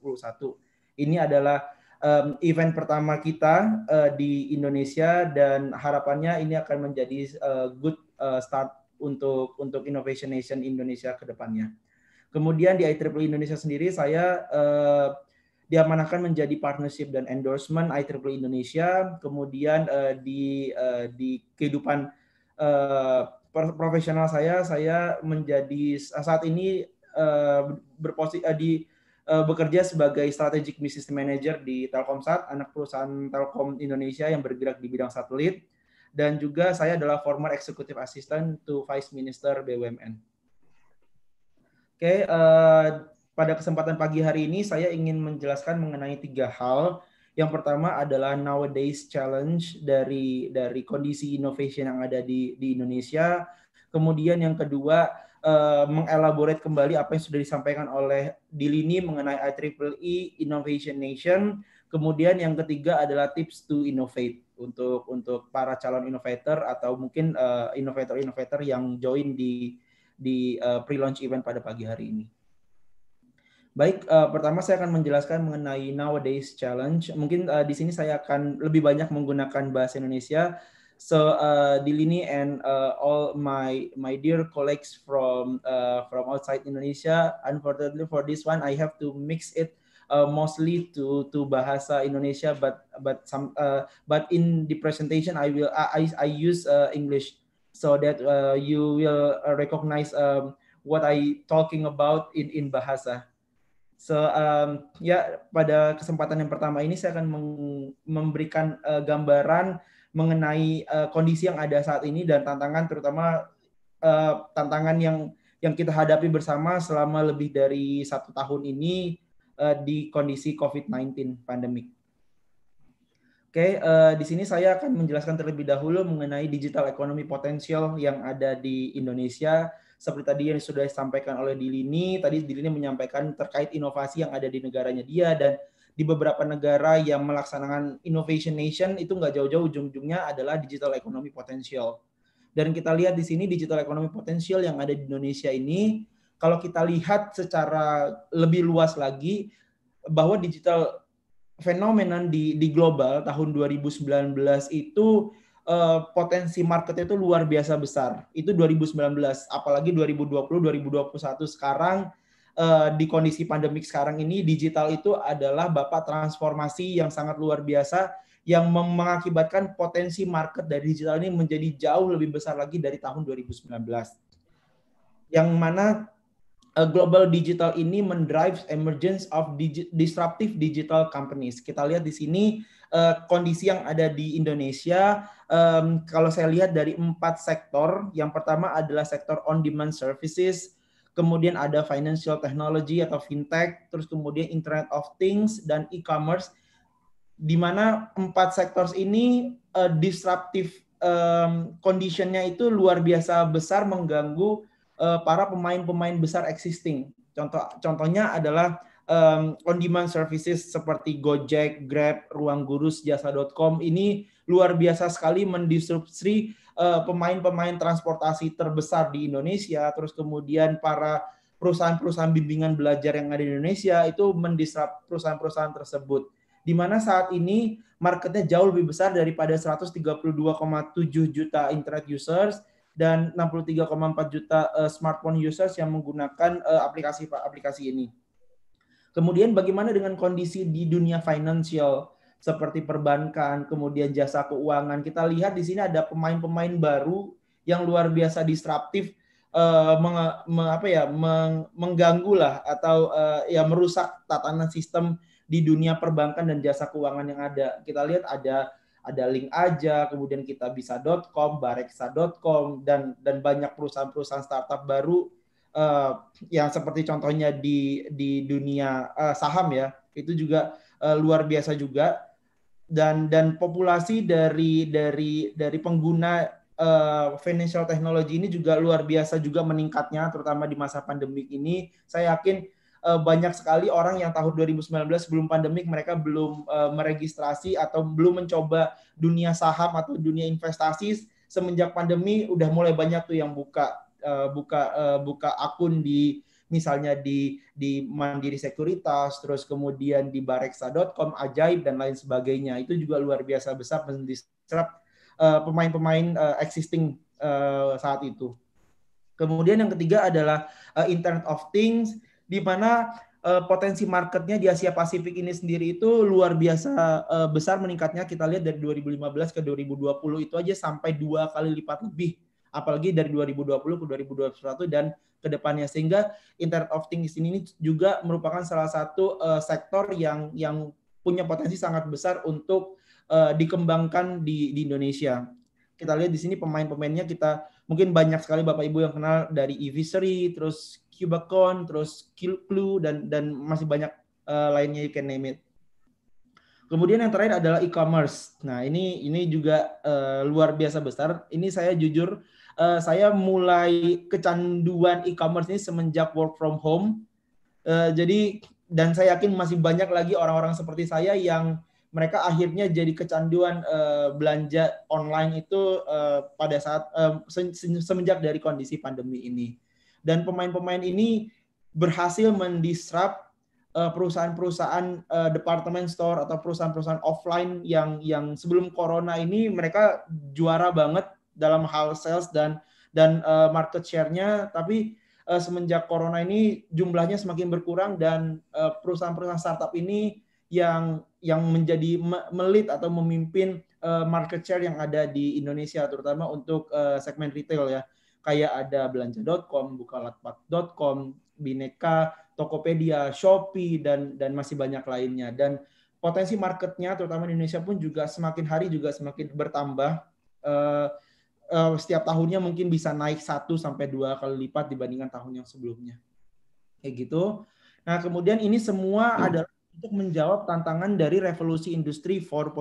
Ini adalah um, event pertama kita uh, di Indonesia dan harapannya ini akan menjadi uh, good uh, start untuk untuk Innovation Nation Indonesia ke depannya. Kemudian di IEEE e Indonesia sendiri saya uh, diamanahkan menjadi partnership dan endorsement IEEE e Indonesia, kemudian uh, di uh, di kehidupan uh, profesional saya saya menjadi saat ini uh, berposi uh, di uh, bekerja sebagai strategic business manager di Telkomsat, anak perusahaan Telkom Indonesia yang bergerak di bidang satelit dan juga saya adalah former executive assistant to Vice Minister BUMN. Oke, okay, uh, pada kesempatan pagi hari ini saya ingin menjelaskan mengenai tiga hal. Yang pertama adalah nowadays challenge dari dari kondisi innovation yang ada di di Indonesia. Kemudian yang kedua eh, mengelaborate kembali apa yang sudah disampaikan oleh Dilini mengenai IEEE e Innovation Nation. Kemudian yang ketiga adalah tips to innovate untuk untuk para calon innovator atau mungkin inovator eh, innovator-innovator yang join di di uh, pre-launch event pada pagi hari ini. Baik, uh, pertama saya akan menjelaskan mengenai nowadays challenge. Mungkin uh, di sini saya akan lebih banyak menggunakan bahasa Indonesia. So uh, eh, Dilini and uh, all my my dear colleagues from uh, from outside Indonesia, unfortunately for this one I have to mix it uh, mostly to to bahasa Indonesia, but but some uh, but in the presentation I will I I, I use uh, English so that uh, you will recognize um, what I talking about in in bahasa. So um, ya pada kesempatan yang pertama ini saya akan memberikan uh, gambaran mengenai uh, kondisi yang ada saat ini dan tantangan terutama uh, tantangan yang yang kita hadapi bersama selama lebih dari satu tahun ini uh, di kondisi COVID-19 pandemik. Oke, okay, uh, di sini saya akan menjelaskan terlebih dahulu mengenai digital ekonomi potensial yang ada di Indonesia seperti tadi yang sudah disampaikan oleh Dilini, tadi Dilini menyampaikan terkait inovasi yang ada di negaranya dia dan di beberapa negara yang melaksanakan innovation nation itu nggak jauh-jauh ujung-ujungnya adalah digital economy potential. Dan kita lihat di sini digital economy potential yang ada di Indonesia ini kalau kita lihat secara lebih luas lagi bahwa digital fenomenan di di global tahun 2019 itu Eh, potensi market itu luar biasa besar. Itu 2019, apalagi 2020, 2021 sekarang eh, di kondisi pandemik sekarang ini digital itu adalah bapak transformasi yang sangat luar biasa yang mengakibatkan potensi market dari digital ini menjadi jauh lebih besar lagi dari tahun 2019. Yang mana uh, global digital ini mendrive emergence of digi disruptive digital companies. Kita lihat di sini uh, kondisi yang ada di Indonesia. Um, kalau saya lihat dari empat sektor, yang pertama adalah sektor on-demand services, kemudian ada financial technology atau fintech, terus kemudian Internet of Things dan e-commerce, di mana empat sektor ini uh, disruptive um, conditionnya itu luar biasa besar mengganggu Eh, para pemain-pemain besar existing. Contoh contohnya adalah um, on-demand services seperti Gojek, Grab, Ruang Guru, Jasa.com ini luar biasa sekali mendisrupsi pemain eh, pemain-pemain transportasi terbesar di Indonesia. Terus kemudian para perusahaan-perusahaan bimbingan belajar yang ada di Indonesia itu mendisrupt perusahaan-perusahaan tersebut. Di mana saat ini marketnya jauh lebih besar daripada 132,7 juta internet users dan 63,4 juta uh, smartphone users yang menggunakan uh, aplikasi aplikasi ini. Kemudian bagaimana dengan kondisi di dunia financial seperti perbankan, kemudian jasa keuangan. Kita lihat di sini ada pemain-pemain baru yang luar biasa disruptif uh, eh, meng, me, apa ya meng, mengganggu lah atau uh, ya merusak tatanan sistem di dunia perbankan dan jasa keuangan yang ada. Kita lihat ada ada link aja, kemudian kita bisa.com, bareksa.com dan dan banyak perusahaan-perusahaan startup baru uh, yang seperti contohnya di di dunia uh, saham ya. Itu juga uh, luar biasa juga dan dan populasi dari dari dari pengguna uh, financial technology ini juga luar biasa juga meningkatnya terutama di masa pandemik ini. Saya yakin uh, banyak sekali orang yang tahun 2019 sebelum pandemik mereka belum uh, meregistrasi atau belum mencoba dunia saham atau dunia investasi semenjak pandemi udah mulai banyak tuh yang buka uh, buka uh, buka akun di misalnya di di Mandiri Sekuritas, terus kemudian di bareksa.com, Ajaib dan lain sebagainya. Itu juga luar biasa besar mendisrupt uh, pemain-pemain uh, existing uh, saat itu. Kemudian yang ketiga adalah uh, Internet of Things di mana uh, potensi marketnya di Asia Pasifik ini sendiri itu luar biasa uh, besar meningkatnya kita lihat dari 2015 ke 2020 itu aja sampai dua kali lipat lebih apalagi dari 2020 ke 2021 dan ke depannya sehingga Internet of Things ini juga merupakan salah satu uh, sektor yang yang punya potensi sangat besar untuk uh, dikembangkan di, di Indonesia kita lihat di sini pemain-pemainnya kita mungkin banyak sekali bapak ibu yang kenal dari e terus Cubacon, terus kill Clue dan dan masih banyak uh, lainnya you can name it. Kemudian yang terakhir adalah e-commerce. Nah, ini ini juga uh, luar biasa besar. Ini saya jujur uh, saya mulai kecanduan e-commerce ini semenjak work from home. Uh, jadi dan saya yakin masih banyak lagi orang-orang seperti saya yang mereka akhirnya jadi kecanduan uh, belanja online itu uh, pada saat uh, semenjak dari kondisi pandemi ini dan pemain-pemain ini berhasil mendisrupt eh, perusahaan-perusahaan uh, department store atau perusahaan-perusahaan offline yang yang sebelum corona ini mereka juara banget dalam hal sales dan dan eh, market share-nya tapi semenjak corona ini jumlahnya semakin berkurang dan perusahaan-perusahaan startup ini yang yang menjadi melit atau memimpin market share yang ada di Indonesia terutama untuk segmen retail ya kayak ada belanja.com, bukalapak.com, Bineka, Tokopedia, Shopee dan dan masih banyak lainnya dan potensi marketnya terutama di Indonesia pun juga semakin hari juga semakin bertambah uh, uh, setiap tahunnya mungkin bisa naik 1 sampai dua kali lipat dibandingkan tahun yang sebelumnya kayak gitu nah kemudian ini semua hmm. adalah untuk menjawab tantangan dari revolusi industri 4.0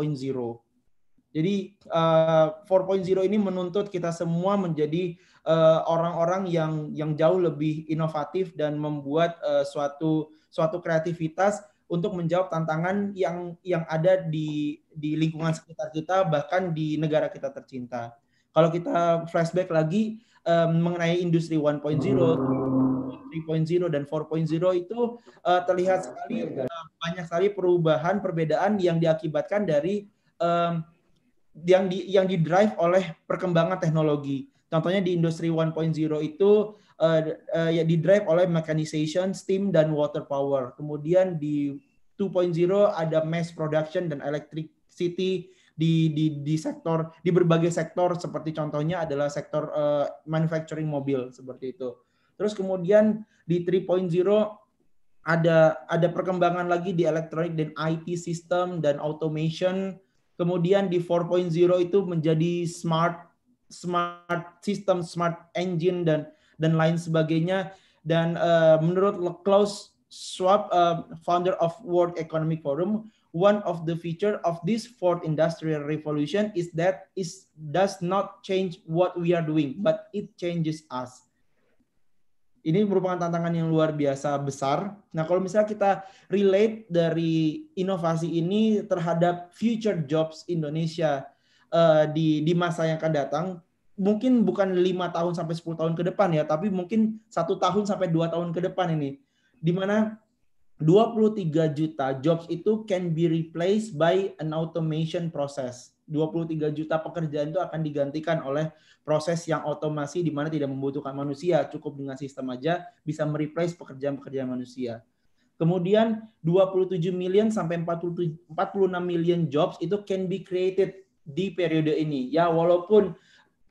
jadi uh, eh, 4.0 ini menuntut kita semua menjadi eh, orang-orang uh, yang yang jauh lebih inovatif dan membuat uh, suatu suatu kreativitas untuk menjawab tantangan yang yang ada di di lingkungan sekitar kita bahkan di negara kita tercinta. Kalau kita flashback lagi um, mengenai industri 1.0, 3.0 dan 4.0 itu uh, terlihat sekali uh, banyak sekali perubahan perbedaan yang diakibatkan dari um, yang di yang di drive oleh perkembangan teknologi. Contohnya di industri 1.0 itu uh, uh, ya di drive oleh mechanization, steam dan water power. Kemudian di 2.0 ada mass production dan electricity di di di sektor di berbagai sektor seperti contohnya adalah sektor uh, manufacturing mobil seperti itu. Terus kemudian di 3.0 ada ada perkembangan lagi di elektronik dan IT system dan automation Kemudian di 4.0 itu menjadi smart smart system, smart engine dan dan lain sebagainya. Dan uh, menurut Klaus Schwab, uh, founder of World Economic Forum, one of the feature of this fourth industrial revolution is that it does not change what we are doing, but it changes us. Ini merupakan tantangan yang luar biasa besar. Nah, kalau misalnya kita relate dari inovasi ini terhadap future jobs Indonesia uh, di di masa yang akan datang, mungkin bukan lima tahun sampai 10 tahun ke depan ya, tapi mungkin satu tahun sampai dua tahun ke depan ini, di mana 23 juta jobs itu can be replaced by an automation process 23 juta pekerjaan itu akan digantikan oleh proses yang otomasi di mana tidak membutuhkan manusia, cukup dengan sistem aja bisa mereplace pekerjaan-pekerjaan manusia. Kemudian 27 million sampai 46 million jobs itu can be created di periode ini. Ya walaupun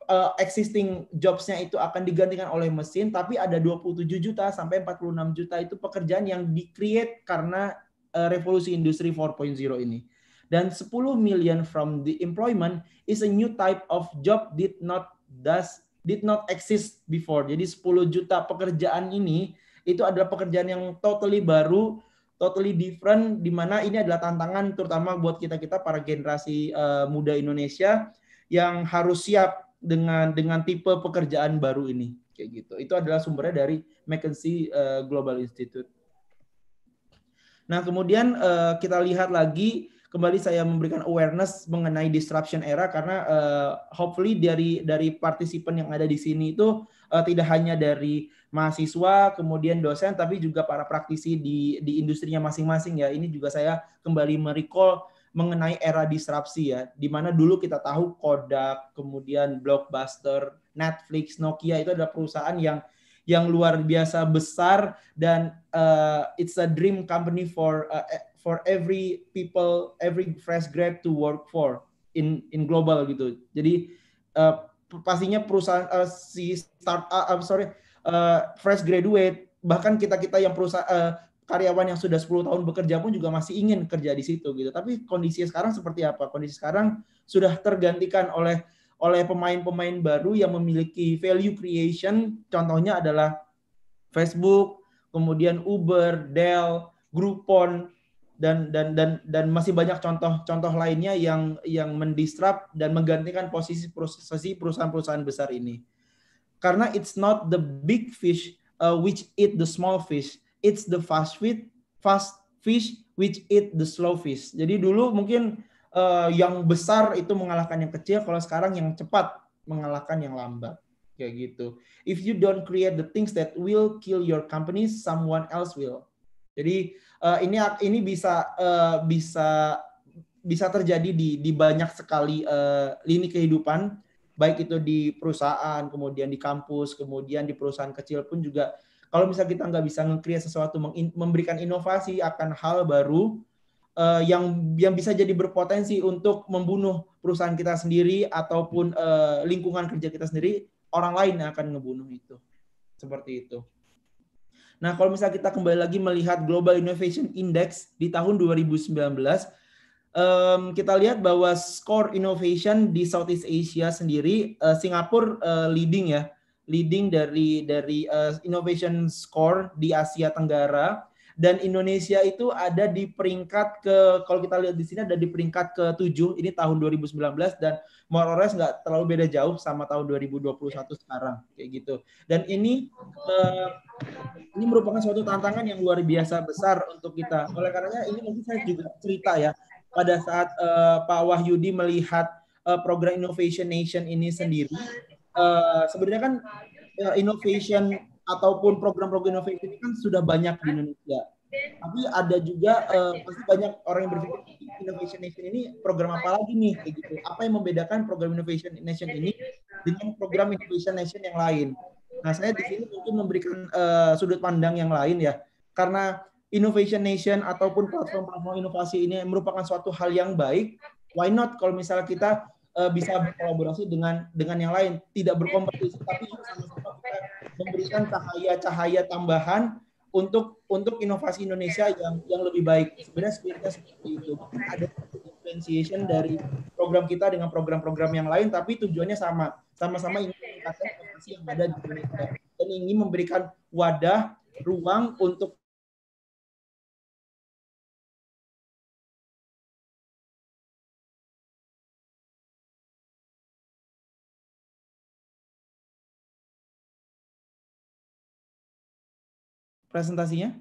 uh, existing jobsnya itu akan digantikan oleh mesin, tapi ada 27 juta sampai 46 juta itu pekerjaan yang di-create karena uh, revolusi industri 4.0 ini dan 10 million from the employment is a new type of job did not does did not exist before. Jadi 10 juta pekerjaan ini itu adalah pekerjaan yang totally baru, totally different di mana ini adalah tantangan terutama buat kita-kita para generasi uh, muda Indonesia yang harus siap dengan dengan tipe pekerjaan baru ini kayak gitu. Itu adalah sumbernya dari McKinsey uh, Global Institute. Nah, kemudian uh, kita lihat lagi kembali saya memberikan awareness mengenai disruption era karena uh, hopefully dari dari partisipan yang ada di sini itu uh, tidak hanya dari mahasiswa kemudian dosen tapi juga para praktisi di di industrinya masing-masing ya ini juga saya kembali merecall mengenai era disrupsi ya di mana dulu kita tahu Kodak kemudian Blockbuster Netflix Nokia itu adalah perusahaan yang yang luar biasa besar dan uh, it's a dream company for uh, for every people every fresh grad to work for in in global gitu jadi uh, pastinya perusahaan uh, si start uh, ah, I'm ah, sorry uh, fresh graduate bahkan kita kita yang perusahaan uh, karyawan yang sudah 10 tahun bekerja pun juga masih ingin kerja di situ gitu tapi kondisi sekarang seperti apa kondisi sekarang sudah tergantikan oleh oleh pemain-pemain baru yang memiliki value creation contohnya adalah Facebook kemudian Uber Dell Groupon dan dan dan dan masih banyak contoh-contoh lainnya yang yang mendisrupt dan menggantikan posisi posisi perusahaan-perusahaan besar ini. Karena it's not the big fish uh, which eat the small fish, it's the fast fish fast fish which eat the slow fish. Jadi dulu mungkin uh, yang besar itu mengalahkan yang kecil, kalau sekarang yang cepat mengalahkan yang lambat. Kayak gitu. If you don't create the things that will kill your company, someone else will. Jadi uh, ini ini bisa uh, bisa bisa terjadi di di banyak sekali uh, lini kehidupan baik itu di perusahaan kemudian di kampus kemudian di perusahaan kecil pun juga kalau misal kita nggak bisa nge sesuatu memberikan inovasi akan hal baru uh, yang yang bisa jadi berpotensi untuk membunuh perusahaan kita sendiri ataupun uh, lingkungan kerja kita sendiri orang lain yang akan ngebunuh itu seperti itu Nah, kalau misalnya kita kembali lagi melihat Global Innovation Index di tahun 2019, um, kita lihat bahwa skor innovation di Southeast Asia sendiri, uh, Singapura uh, leading ya, leading dari dari uh, innovation score di Asia Tenggara dan Indonesia itu ada di peringkat ke kalau kita lihat di sini ada di peringkat ke 7 ini tahun 2019 dan morores nggak terlalu beda jauh sama tahun 2021 sekarang kayak gitu dan ini eh, ini merupakan suatu tantangan yang luar biasa besar untuk kita oleh karenanya ini mungkin saya juga cerita ya pada saat eh, Pak Wahyudi melihat eh, program Innovation Nation ini sendiri eh, sebenarnya kan eh, innovation ataupun program-program inovatif ini kan sudah banyak di Indonesia. Tapi ada juga uh, pasti banyak orang yang berpikir Innovation Nation ini program apa lagi nih kayak gitu. Apa yang membedakan program Innovation Nation ini dengan program Innovation Nation yang lain? Nah, saya di sini mungkin memberikan uh, sudut pandang yang lain ya. Karena Innovation Nation ataupun platform-platform inovasi ini merupakan suatu hal yang baik, why not kalau misalnya kita uh, bisa berkolaborasi dengan dengan yang lain, tidak berkompetisi tapi sama-sama memberikan cahaya-cahaya tambahan untuk untuk inovasi Indonesia yang yang lebih baik. Sebenarnya sebenarnya seperti itu. Ada differentiation dari program kita dengan program-program yang lain, tapi tujuannya sama. Sama-sama ingin meningkatkan inovasi yang ada di Indonesia dan ingin memberikan wadah, ruang untuk presentasinya?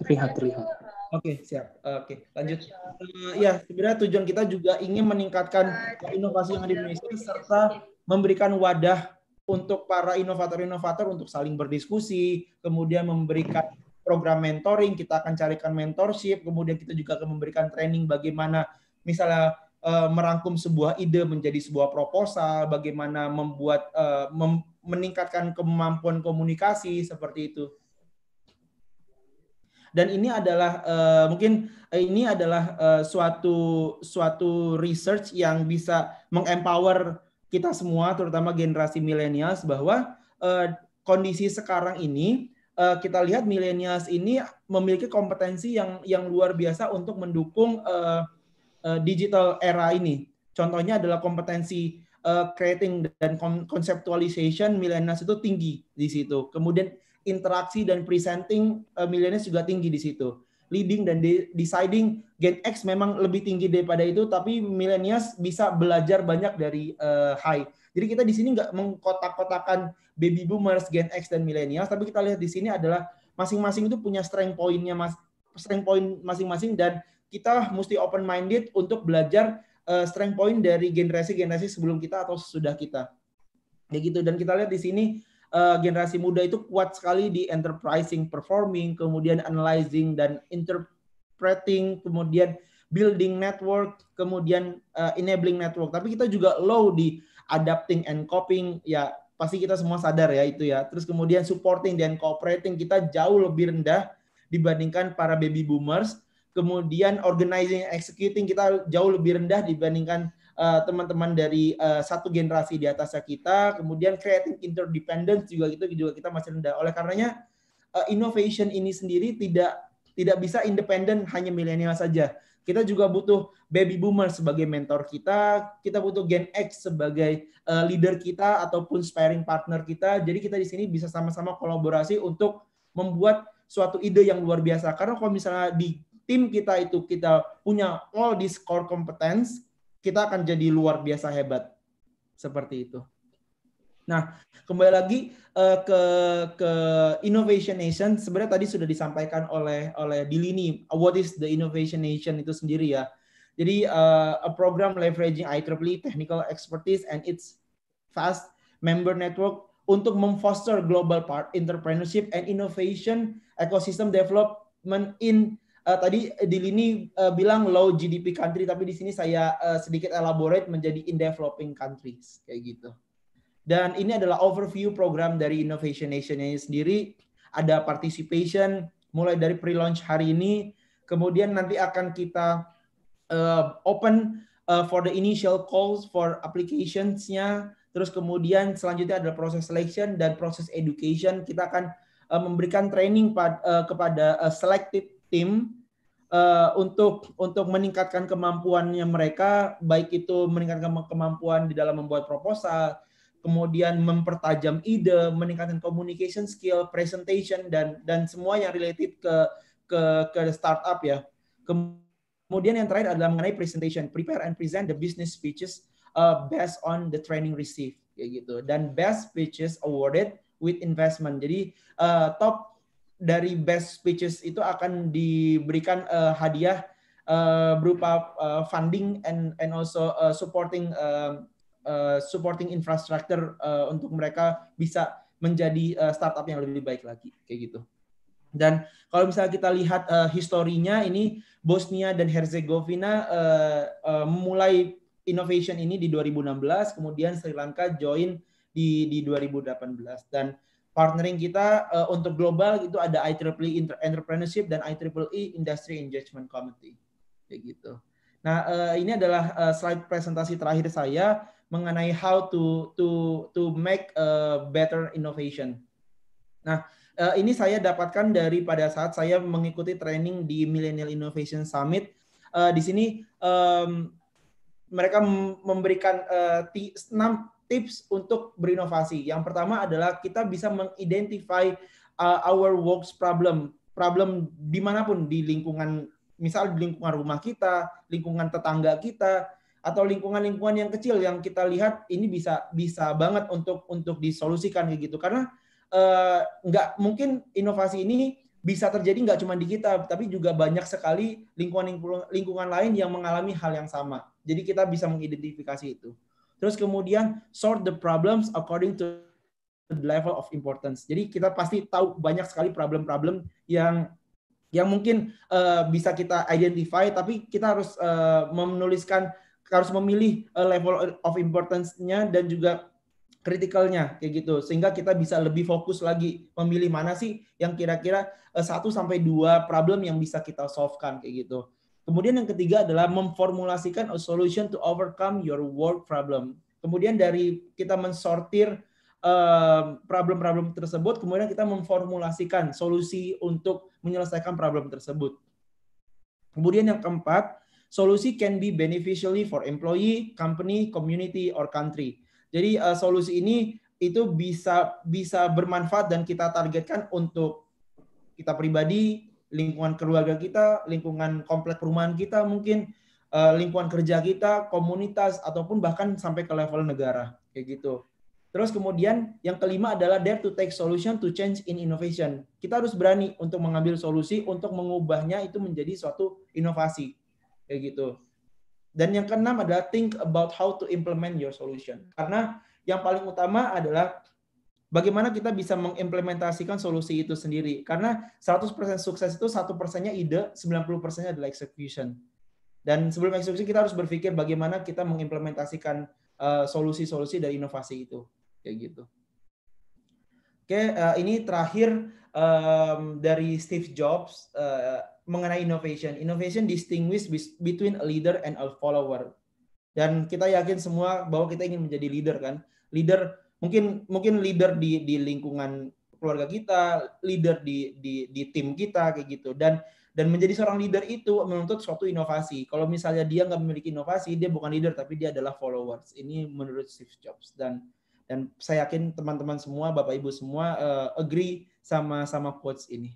Terlihat, terlihat. Oke, okay, siap. Oke, okay, lanjut. Uh, ya, sebenarnya tujuan kita juga ingin meningkatkan inovasi yang ada di Indonesia serta memberikan wadah untuk para inovator-inovator untuk saling berdiskusi, kemudian memberikan program mentoring, kita akan carikan mentorship, kemudian kita juga akan memberikan training bagaimana misalnya uh, merangkum sebuah ide menjadi sebuah proposal, bagaimana membuat uh, mem meningkatkan kemampuan komunikasi seperti itu. Dan ini adalah uh, mungkin eh, ini adalah uh, suatu suatu research yang bisa mengempower kita semua, terutama generasi milenials, bahwa uh, kondisi sekarang ini uh, kita lihat milenials ini memiliki kompetensi yang yang luar biasa untuk mendukung uh, uh, digital era ini. Contohnya adalah kompetensi uh, creating dan conceptualization millennials itu tinggi di situ. Kemudian interaksi dan presenting uh, millennials juga tinggi di situ. Leading dan de deciding Gen X memang lebih tinggi daripada itu, tapi millennials bisa belajar banyak dari uh, high. Jadi kita di sini nggak mengkotak-kotakan baby boomers, Gen X dan millennials, tapi kita lihat di sini adalah masing-masing itu punya strength pointnya mas strength point masing-masing dan kita mesti open minded untuk belajar uh, strength point dari generasi-generasi sebelum kita atau sesudah kita. Ya gitu dan kita lihat di sini uh, generasi muda itu kuat sekali di enterprising, performing, kemudian analyzing dan interpreting, kemudian building network, kemudian uh, enabling network. Tapi kita juga low di adapting and coping ya pasti kita semua sadar ya itu ya. Terus kemudian supporting dan cooperating kita jauh lebih rendah dibandingkan para baby boomers kemudian organizing executing kita jauh lebih rendah dibandingkan eh, teman-teman uh, dari uh, satu generasi di atasnya kita, kemudian creating interdependence juga gitu juga kita masih rendah. Oleh karenanya uh, innovation ini sendiri tidak tidak bisa independen hanya milenial saja. Kita juga butuh baby boomer sebagai mentor kita, kita butuh Gen X sebagai uh, leader kita ataupun sparring partner kita. Jadi kita di sini bisa sama-sama kolaborasi untuk membuat suatu ide yang luar biasa. Karena kalau misalnya di tim kita itu kita punya all this core competence, kita akan jadi luar biasa hebat. Seperti itu. Nah, kembali lagi uh, ke ke Innovation Nation. Sebenarnya tadi sudah disampaikan oleh oleh Dilini. What is the Innovation Nation itu sendiri ya? Jadi uh, a program leveraging IEEE e technical expertise and its fast member network untuk memfoster global part entrepreneurship and innovation ecosystem development in uh, tadi di lini uh, eh, bilang low GDP country tapi di sini saya uh, sedikit elaborate menjadi in developing countries kayak gitu. Dan ini adalah overview program dari Innovation Nation ini sendiri. Ada participation mulai dari pre-launch hari ini, kemudian nanti akan kita uh, open uh, for the initial calls for applications-nya. Terus kemudian selanjutnya ada proses selection dan proses education. Kita akan memberikan training kepada selected team uh, untuk untuk meningkatkan kemampuannya mereka baik itu meningkatkan kemampuan di dalam membuat proposal kemudian mempertajam ide meningkatkan communication skill presentation dan dan semua yang related ke ke ke startup ya kemudian yang terakhir adalah mengenai presentation prepare and present the business speeches uh, based on the training received kayak gitu dan best speeches awarded with investment jadi uh, top dari best speeches itu akan diberikan uh, hadiah uh, berupa uh, funding and and also uh, supporting uh, uh, supporting infrastructure uh, untuk mereka bisa menjadi uh, startup yang lebih baik lagi kayak gitu. Dan kalau misalnya kita lihat uh, historinya ini Bosnia dan Herzegovina uh, uh, mulai innovation ini di 2016, kemudian Sri Lanka join di di 2018 dan partnering kita uh, untuk global itu ada IEEE e Entrepreneurship dan IEEE e Industry Engagement Committee. Kayak gitu. Nah, uh, ini adalah uh, slide presentasi terakhir saya mengenai how to to to make a better innovation. Nah, uh, ini saya dapatkan dari pada saat saya mengikuti training di Millennial Innovation Summit. Uh, di sini um, mereka memberikan uh, 6 tips untuk berinovasi. Yang pertama adalah kita bisa mengidentify uh, our works problem, problem dimanapun di lingkungan, misal di lingkungan rumah kita, lingkungan tetangga kita, atau lingkungan-lingkungan yang kecil yang kita lihat ini bisa bisa banget untuk untuk disolusikan gitu karena uh, mungkin inovasi ini bisa terjadi nggak cuma di kita tapi juga banyak sekali lingkungan lingkungan lain yang mengalami hal yang sama jadi kita bisa mengidentifikasi itu Terus kemudian sort the problems according to the level of importance. Jadi kita pasti tahu banyak sekali problem-problem yang yang mungkin uh, bisa kita identify, tapi kita harus uh, menuliskan harus memilih eh, level of importance-nya dan juga kritikalnya kayak gitu sehingga kita bisa lebih fokus lagi memilih mana sih yang kira-kira satu -kira, sampai dua problem yang bisa kita solve kan kayak gitu Kemudian yang ketiga adalah memformulasikan a solution to overcome your work problem. Kemudian dari kita mensortir eh, problem-problem uh, tersebut, kemudian kita memformulasikan solusi untuk menyelesaikan problem tersebut. Kemudian yang keempat, solusi can be beneficially for employee, company, community, or country. Jadi uh, solusi ini itu bisa bisa bermanfaat dan kita targetkan untuk kita pribadi, lingkungan keluarga kita, lingkungan komplek perumahan kita mungkin, uh, lingkungan kerja kita, komunitas ataupun bahkan sampai ke level negara kayak gitu. Terus kemudian yang kelima adalah dare to take solution to change in innovation. Kita harus berani untuk mengambil solusi untuk mengubahnya itu menjadi suatu inovasi kayak gitu. Dan yang keenam adalah think about how to implement your solution. Karena yang paling utama adalah bagaimana kita bisa mengimplementasikan solusi itu sendiri. Karena 100% sukses itu satu persennya ide, 90 persennya adalah execution. Dan sebelum eksekusi kita harus berpikir bagaimana kita mengimplementasikan eh, solusi-solusi uh, dari inovasi itu, kayak gitu. Oke, uh, ini terakhir um, dari Steve Jobs uh, mengenai innovation. Innovation distinguish between a leader and a follower. Dan kita yakin semua bahwa kita ingin menjadi leader kan. Leader mungkin mungkin leader di di lingkungan keluarga kita, leader di di di tim kita kayak gitu dan dan menjadi seorang leader itu menuntut suatu inovasi. Kalau misalnya dia nggak memiliki inovasi, dia bukan leader tapi dia adalah followers. Ini menurut Steve Jobs dan dan saya yakin teman-teman semua, bapak ibu semua uh, agree sama sama quotes ini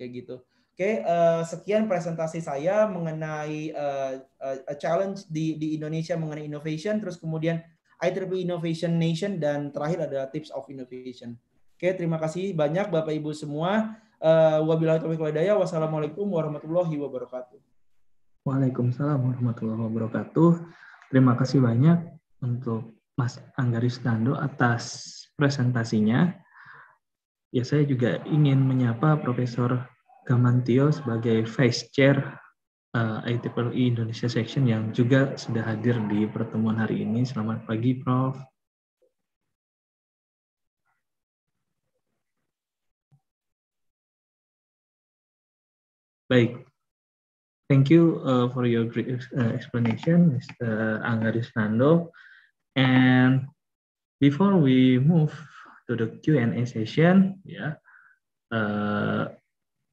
kayak gitu. Oke, okay, uh, eh, sekian presentasi saya mengenai uh, uh, challenge di di Indonesia mengenai innovation, terus kemudian ITRP Innovation Nation dan terakhir adalah Tips of Innovation. Oke, terima kasih banyak Bapak Ibu semua. Uh, wabillahi taufiq walhidayah. Wassalamualaikum warahmatullahi wabarakatuh. Waalaikumsalam warahmatullahi wabarakatuh. Terima kasih banyak untuk Mas Anggaris Nando atas presentasinya. Ya, saya juga ingin menyapa Profesor Gamantio sebagai Vice Chair uh, eh, IEEE Indonesia Section yang juga sudah hadir di pertemuan hari ini. Selamat pagi, Prof. Baik, thank you uh, for your great eh, explanation, Mr. Anggaris Nando. And before we move to the Q&A session, yeah, ya, uh,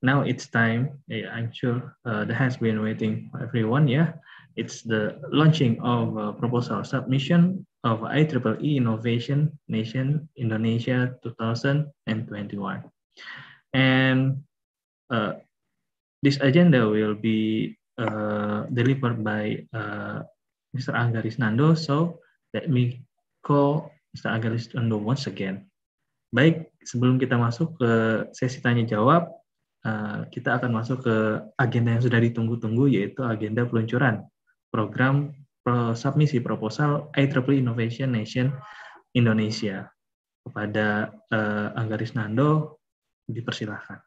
now it's time. Yeah, I'm sure uh, that has been waiting for everyone. Yeah, it's the launching of a proposal submission of IEEE e e Innovation Nation Indonesia 2021. And uh, this agenda will be uh, delivered by uh, Mr. Anggaris Nando. So let me call Mr. Anggaris Nando once again. Baik, sebelum kita masuk ke sesi tanya jawab, Eh, kita akan masuk ke agenda yang sudah ditunggu-tunggu, yaitu agenda peluncuran program submisi proposal IEEE Innovation Nation Indonesia. Kepada uh, eh, Anggaris Nando, dipersilahkan.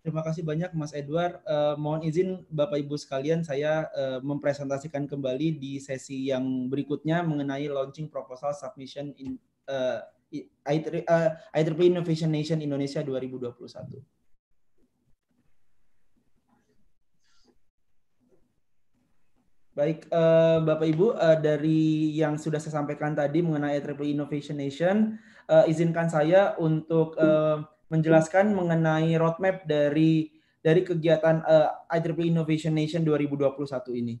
Terima kasih banyak Mas Edward. Uh, mohon izin Bapak Ibu sekalian saya uh, mempresentasikan kembali di sesi yang berikutnya mengenai launching proposal submission in, IEEE, uh, IEEE Innovation Nation Indonesia 2021. Baik, uh, Bapak Ibu, uh, dari yang sudah saya sampaikan tadi mengenai IEEE Innovation Nation, uh, izinkan saya untuk uh, menjelaskan mengenai roadmap dari dari kegiatan uh, IEEE Innovation Nation 2021 ini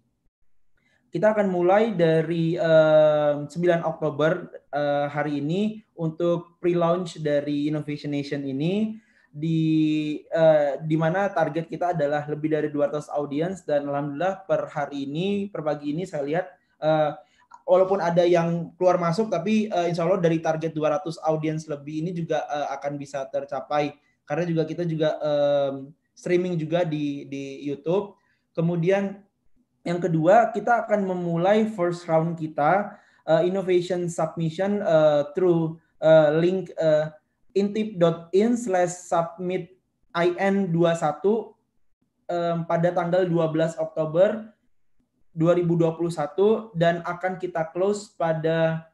kita akan mulai dari uh, 9 Oktober uh, hari ini untuk pre-launch dari Innovation Nation ini di uh, di mana target kita adalah lebih dari 200 audiens dan alhamdulillah per hari ini per pagi ini saya lihat uh, walaupun ada yang keluar masuk tapi uh, insya Allah dari target 200 audiens lebih ini juga uh, akan bisa tercapai karena juga kita juga um, streaming juga di di YouTube kemudian yang kedua, kita akan memulai first round kita uh, innovation submission uh, through uh, link uh, intip.in slash submit IN21 um, pada tanggal 12 Oktober 2021 dan akan kita close pada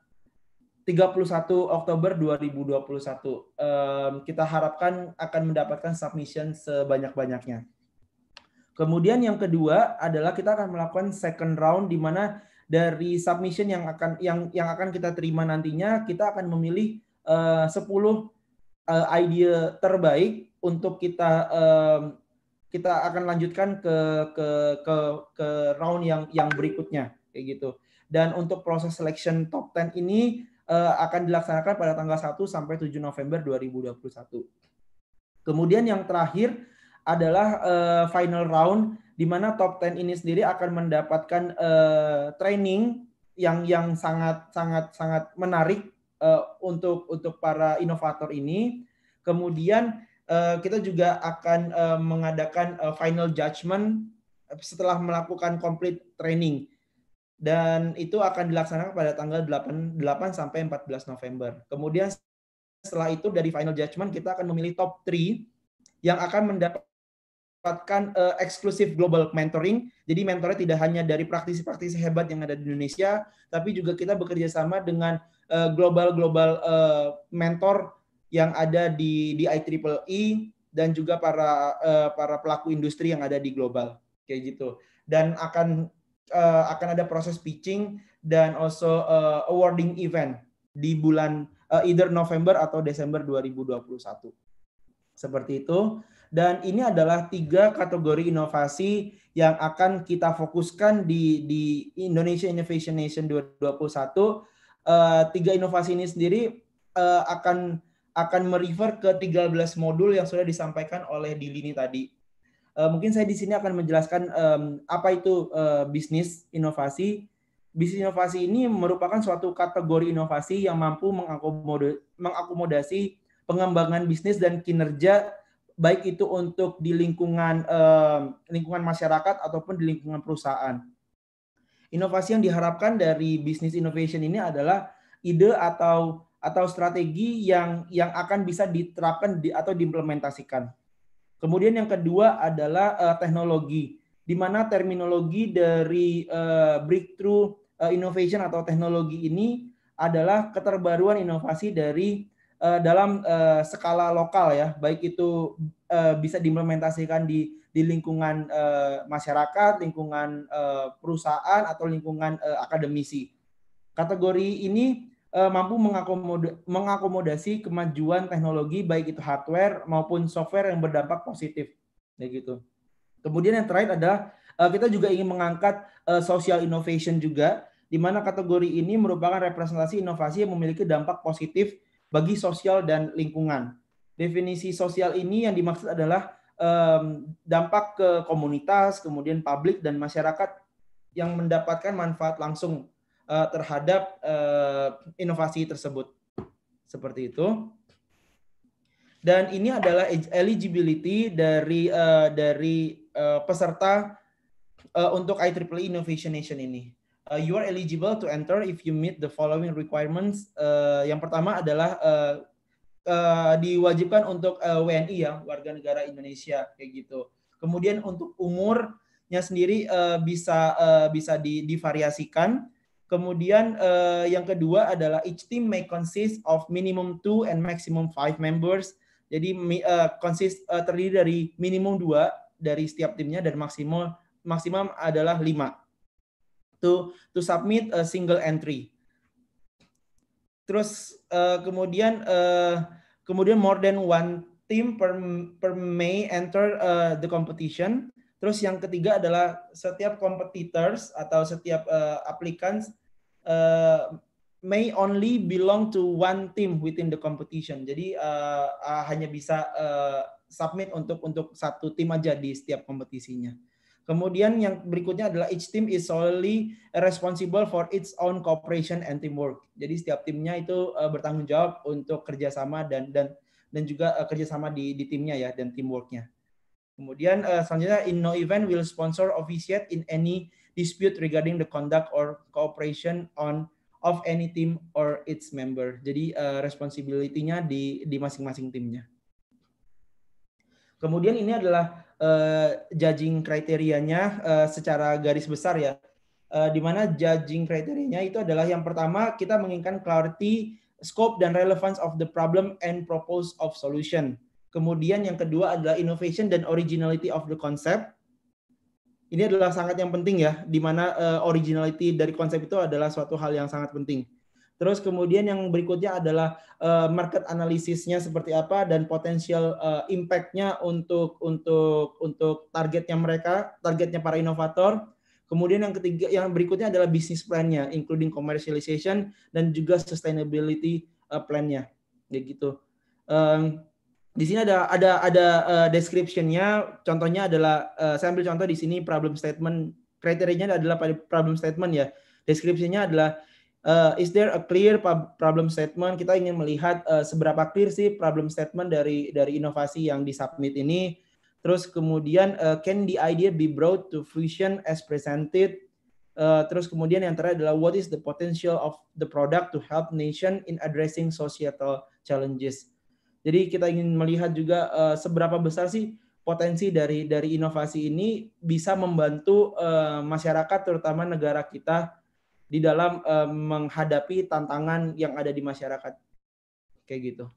31 Oktober 2021. Um, kita harapkan akan mendapatkan submission sebanyak-banyaknya. Kemudian yang kedua adalah kita akan melakukan second round di mana dari submission yang akan yang yang akan kita terima nantinya kita akan memilih eh, uh, 10 uh, eh, ide terbaik untuk kita uh, kita akan lanjutkan ke ke ke ke round yang yang berikutnya kayak gitu. Dan untuk proses selection top 10 ini uh, akan dilaksanakan pada tanggal 1 sampai 7 November 2021. Kemudian yang terakhir adalah uh, final round di mana top 10 ini sendiri akan mendapatkan uh, training yang yang sangat sangat sangat menarik uh, untuk untuk para inovator ini. Kemudian uh, kita juga akan uh, mengadakan uh, final judgment setelah melakukan complete training. Dan itu akan dilaksanakan pada tanggal 8 8 sampai 14 November. Kemudian setelah itu dari final judgment kita akan memilih top 3 yang akan mendapat mendapatkan uh, eksklusif global mentoring. Jadi mentornya tidak hanya dari praktisi-praktisi hebat yang ada di Indonesia, tapi juga kita bekerja sama dengan eh, global-global uh, uh, mentor yang ada di di IEEE e dan juga para uh, para pelaku industri yang ada di global kayak gitu. Dan akan uh, akan ada proses pitching dan also uh, awarding event di bulan uh, either November atau Desember 2021. Seperti itu. Dan ini adalah tiga kategori inovasi yang akan kita fokuskan di, di Indonesia Innovation Nation 2021. Uh, eh, tiga inovasi ini sendiri uh, akan akan merefer ke 13 modul yang sudah disampaikan oleh Dilini tadi. Uh, mungkin saya di sini akan menjelaskan um, apa itu uh, bisnis inovasi. Bisnis inovasi ini merupakan suatu kategori inovasi yang mampu mengakomodasi, mengakomodasi pengembangan bisnis dan kinerja baik itu untuk di lingkungan eh, lingkungan masyarakat ataupun di lingkungan perusahaan. Inovasi yang diharapkan dari bisnis innovation ini adalah ide atau atau strategi yang yang akan bisa diterapkan di, atau diimplementasikan. Kemudian yang kedua adalah eh, teknologi, di mana terminologi dari eh, breakthrough eh, innovation atau teknologi ini adalah keterbaruan inovasi dari Eh, dalam uh, skala lokal ya, baik itu uh, bisa diimplementasikan di di lingkungan uh, masyarakat, lingkungan uh, perusahaan atau lingkungan uh, akademisi. Kategori ini uh, mampu mengakomod mengakomodasi kemajuan teknologi baik itu hardware maupun software yang berdampak positif, ya Kemudian yang terakhir adalah uh, kita juga ingin mengangkat uh, social innovation juga, di mana kategori ini merupakan representasi inovasi yang memiliki dampak positif bagi sosial dan lingkungan. Definisi sosial ini yang dimaksud adalah um, dampak ke komunitas, kemudian publik dan masyarakat yang mendapatkan manfaat langsung uh, terhadap uh, inovasi tersebut. Seperti itu. Dan ini adalah e, eligibility dari uh, dari uh, peserta uh, untuk IEEE Innovation Nation ini uh, you are eligible to enter if you meet the following requirements. Uh, yang pertama adalah uh, uh, diwajibkan untuk uh, WNI ya, warga negara Indonesia kayak gitu. Kemudian untuk umurnya sendiri uh, bisa uh, bisa di, divariasikan. Kemudian uh, yang kedua adalah each team may consist of minimum two and maximum five members. Jadi uh, consist uh, terdiri dari minimum dua dari setiap timnya dan maksimal maksimum adalah lima to to submit a single entry. Terus uh, kemudian uh, kemudian more than one team per per may enter uh, the competition. Terus yang ketiga adalah setiap competitors atau setiap uh, applicants uh, may only belong to one team within the competition. Jadi uh, uh, hanya bisa uh, submit untuk untuk satu tim aja di setiap kompetisinya. Kemudian yang berikutnya adalah each team is solely responsible for its own cooperation and teamwork. Jadi setiap timnya itu eh, bertanggung jawab untuk kerjasama dan dan dan juga eh, kerjasama di di timnya ya dan teamworknya. Kemudian eh, selanjutnya in no event will sponsor officiate in any dispute regarding the conduct or cooperation on of any team or its member. Jadi uh, responsibility-nya di di masing-masing timnya. Kemudian ini adalah Eh, judging kriterianya uh, secara garis besar ya. Uh, di mana judging kriterianya itu adalah yang pertama kita menginginkan clarity, scope dan relevance of the problem and propose of solution. Kemudian yang kedua adalah innovation dan originality of the concept. Ini adalah sangat yang penting ya, di mana uh, originality dari konsep itu adalah suatu hal yang sangat penting. Terus kemudian yang berikutnya adalah uh, market analisisnya seperti apa dan potensial uh, impact-nya untuk untuk untuk targetnya mereka, targetnya para inovator. Kemudian yang ketiga yang berikutnya adalah business plan-nya including commercialization dan juga sustainability uh, plan-nya. Kayak gitu. Um, di sini ada ada ada uh, description-nya. Contohnya adalah uh, saya ambil contoh di sini problem statement kriterianya adalah problem statement ya. Deskripsinya adalah uh, is there a clear problem statement? Kita ingin melihat uh, seberapa clear sih problem statement dari dari inovasi yang disubmit ini. Terus kemudian uh, can the idea be brought to fruition as presented? Uh, terus kemudian yang terakhir adalah what is the potential of the product to help nation in addressing societal challenges. Jadi kita ingin melihat juga uh, seberapa besar sih potensi dari dari inovasi ini bisa membantu uh, masyarakat terutama negara kita di dalam uh, menghadapi tantangan yang ada di masyarakat kayak gitu.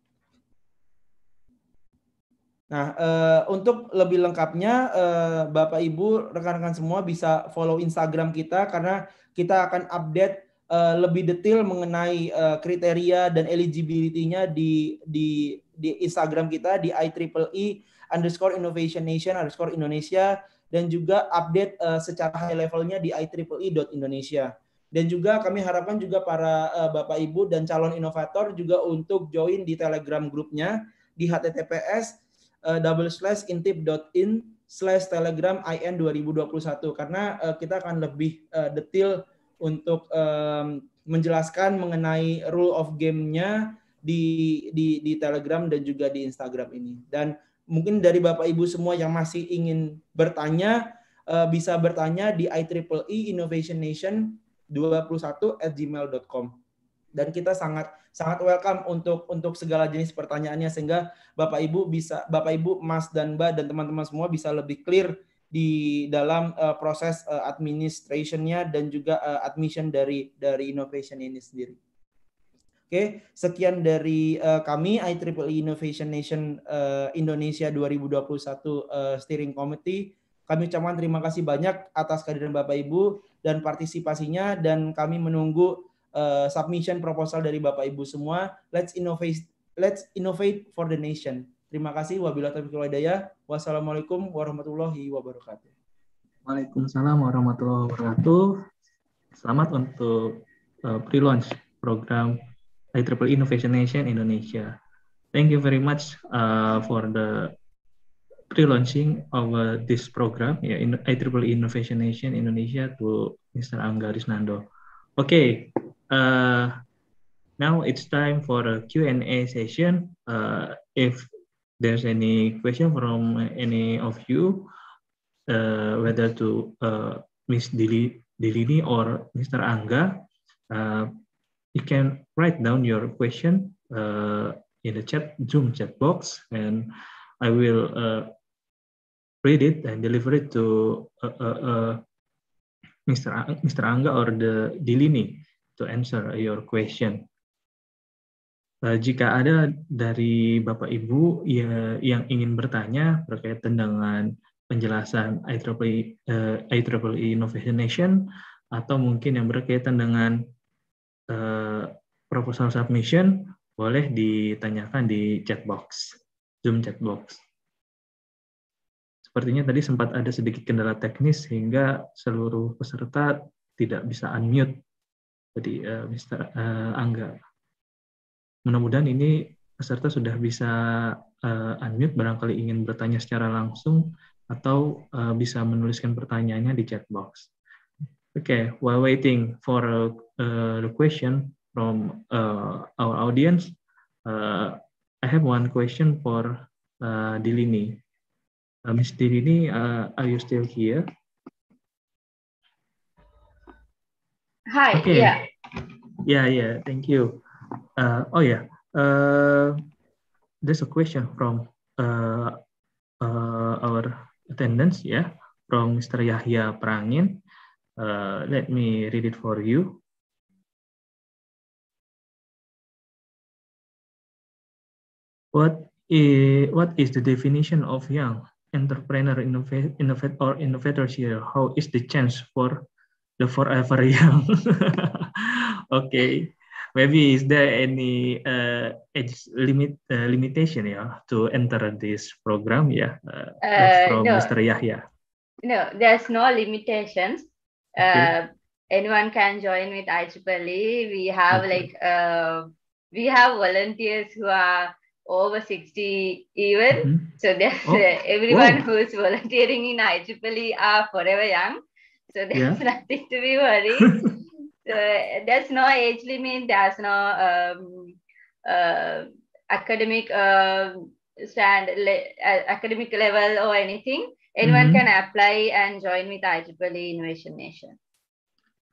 Nah, uh, untuk lebih lengkapnya, uh, Bapak Ibu, rekan-rekan semua bisa follow Instagram kita karena kita akan update lebih detail mengenai kriteria dan eligibility-nya di, di, di Instagram kita di IEEE e underscore Innovation Nation underscore Indonesia dan juga update secara high levelnya di IEEE.indonesia. Indonesia dan juga kami harapkan juga para uh, Bapak Ibu dan calon inovator juga untuk join di Telegram grupnya di https uh, eh, double slash intip.in slash telegram IN 2021 karena uh, kita akan lebih uh, detail untuk um, menjelaskan mengenai rule of game-nya di, di di Telegram dan juga di Instagram ini. Dan mungkin dari Bapak Ibu semua yang masih ingin bertanya bisa bertanya di IEEE e Innovation Nation gmail.com. Dan kita sangat sangat welcome untuk untuk segala jenis pertanyaannya sehingga Bapak Ibu bisa Bapak Ibu Mas dan Mbak dan teman-teman semua bisa lebih clear di dalam uh, proses uh, administrationnya dan juga uh, admission dari dari innovation ini sendiri. Oke, okay, sekian dari uh, kami IEEE e Innovation Nation uh, Indonesia 2021 uh, Steering Committee. Kami ucapkan terima kasih banyak atas kehadiran Bapak Ibu dan partisipasinya dan kami menunggu uh, submission proposal dari Bapak Ibu semua. Let's innovate let's innovate for the nation. Terima kasih wabillahi taufiq hidayah. Wassalamualaikum warahmatullahi wabarakatuh. Waalaikumsalam warahmatullahi wabarakatuh. Selamat untuk uh, pre-launch program IEEE Innovation Nation Indonesia. Thank you very much uh, for the pre-launching our uh, this program yeah, in, IEEE e Innovation Nation Indonesia to Mr. Anggaris Nando. Okay, uh, now it's time for a Q&A session. Uh, if there's any question from any of you, uh, whether to uh, Ms. Dili, Dilini or Mr. Angga, uh, you can write down your question uh, in the chat Zoom chat box, and I will uh, read it and deliver it to uh, uh, uh, Mr. Mr. Angga or the Dilini to answer your question. Uh, jika ada dari Bapak Ibu ya, yang ingin bertanya berkaitan dengan penjelasan IEEE, e, uh, IEEE e Innovation Nation atau mungkin yang berkaitan dengan uh, proposal submission, boleh ditanyakan di chat box, Zoom chat box. Sepertinya tadi sempat ada sedikit kendala teknis sehingga seluruh peserta tidak bisa unmute. Jadi uh, eh, Mr. Uh, eh, Angga. Mudah-mudahan ini peserta sudah bisa uh, unmute barangkali ingin bertanya secara langsung atau uh, bisa menuliskan pertanyaannya di chat box. Oke, okay, while waiting for uh, the question from uh, our audience, uh, I have one question for uh, Dilini. Uh, nah, Miss uh, are you still here? Hi. Okay. Yeah. Yeah. Yeah. Thank you. Uh, oh yeah. Uh, there's a question from uh, uh, our attendance. Yeah, from Mr. Yahya Prangin. Uh, let me read it for you. What is, what is the definition of young? entrepreneur innov- innovate or innovators here? How is the chance for the forever young? okay, maybe is there any uh, age limit uh, limitation yeah to enter this program? Yeah, uh, uh from no. Mr. Yahya. No, there's no limitations. Okay. Uh, anyone can join with IEEE. We have okay. like uh, we have volunteers who are over 60 even. Mm-hmm. So there's oh. uh, everyone oh. who's volunteering in IEEE are forever young. So there's yeah. nothing to be worried. so there's no age limit. There's no um, uh, academic uh, stand le- uh, academic level or anything. Anyone mm-hmm. can apply and join with IEEE Innovation Nation.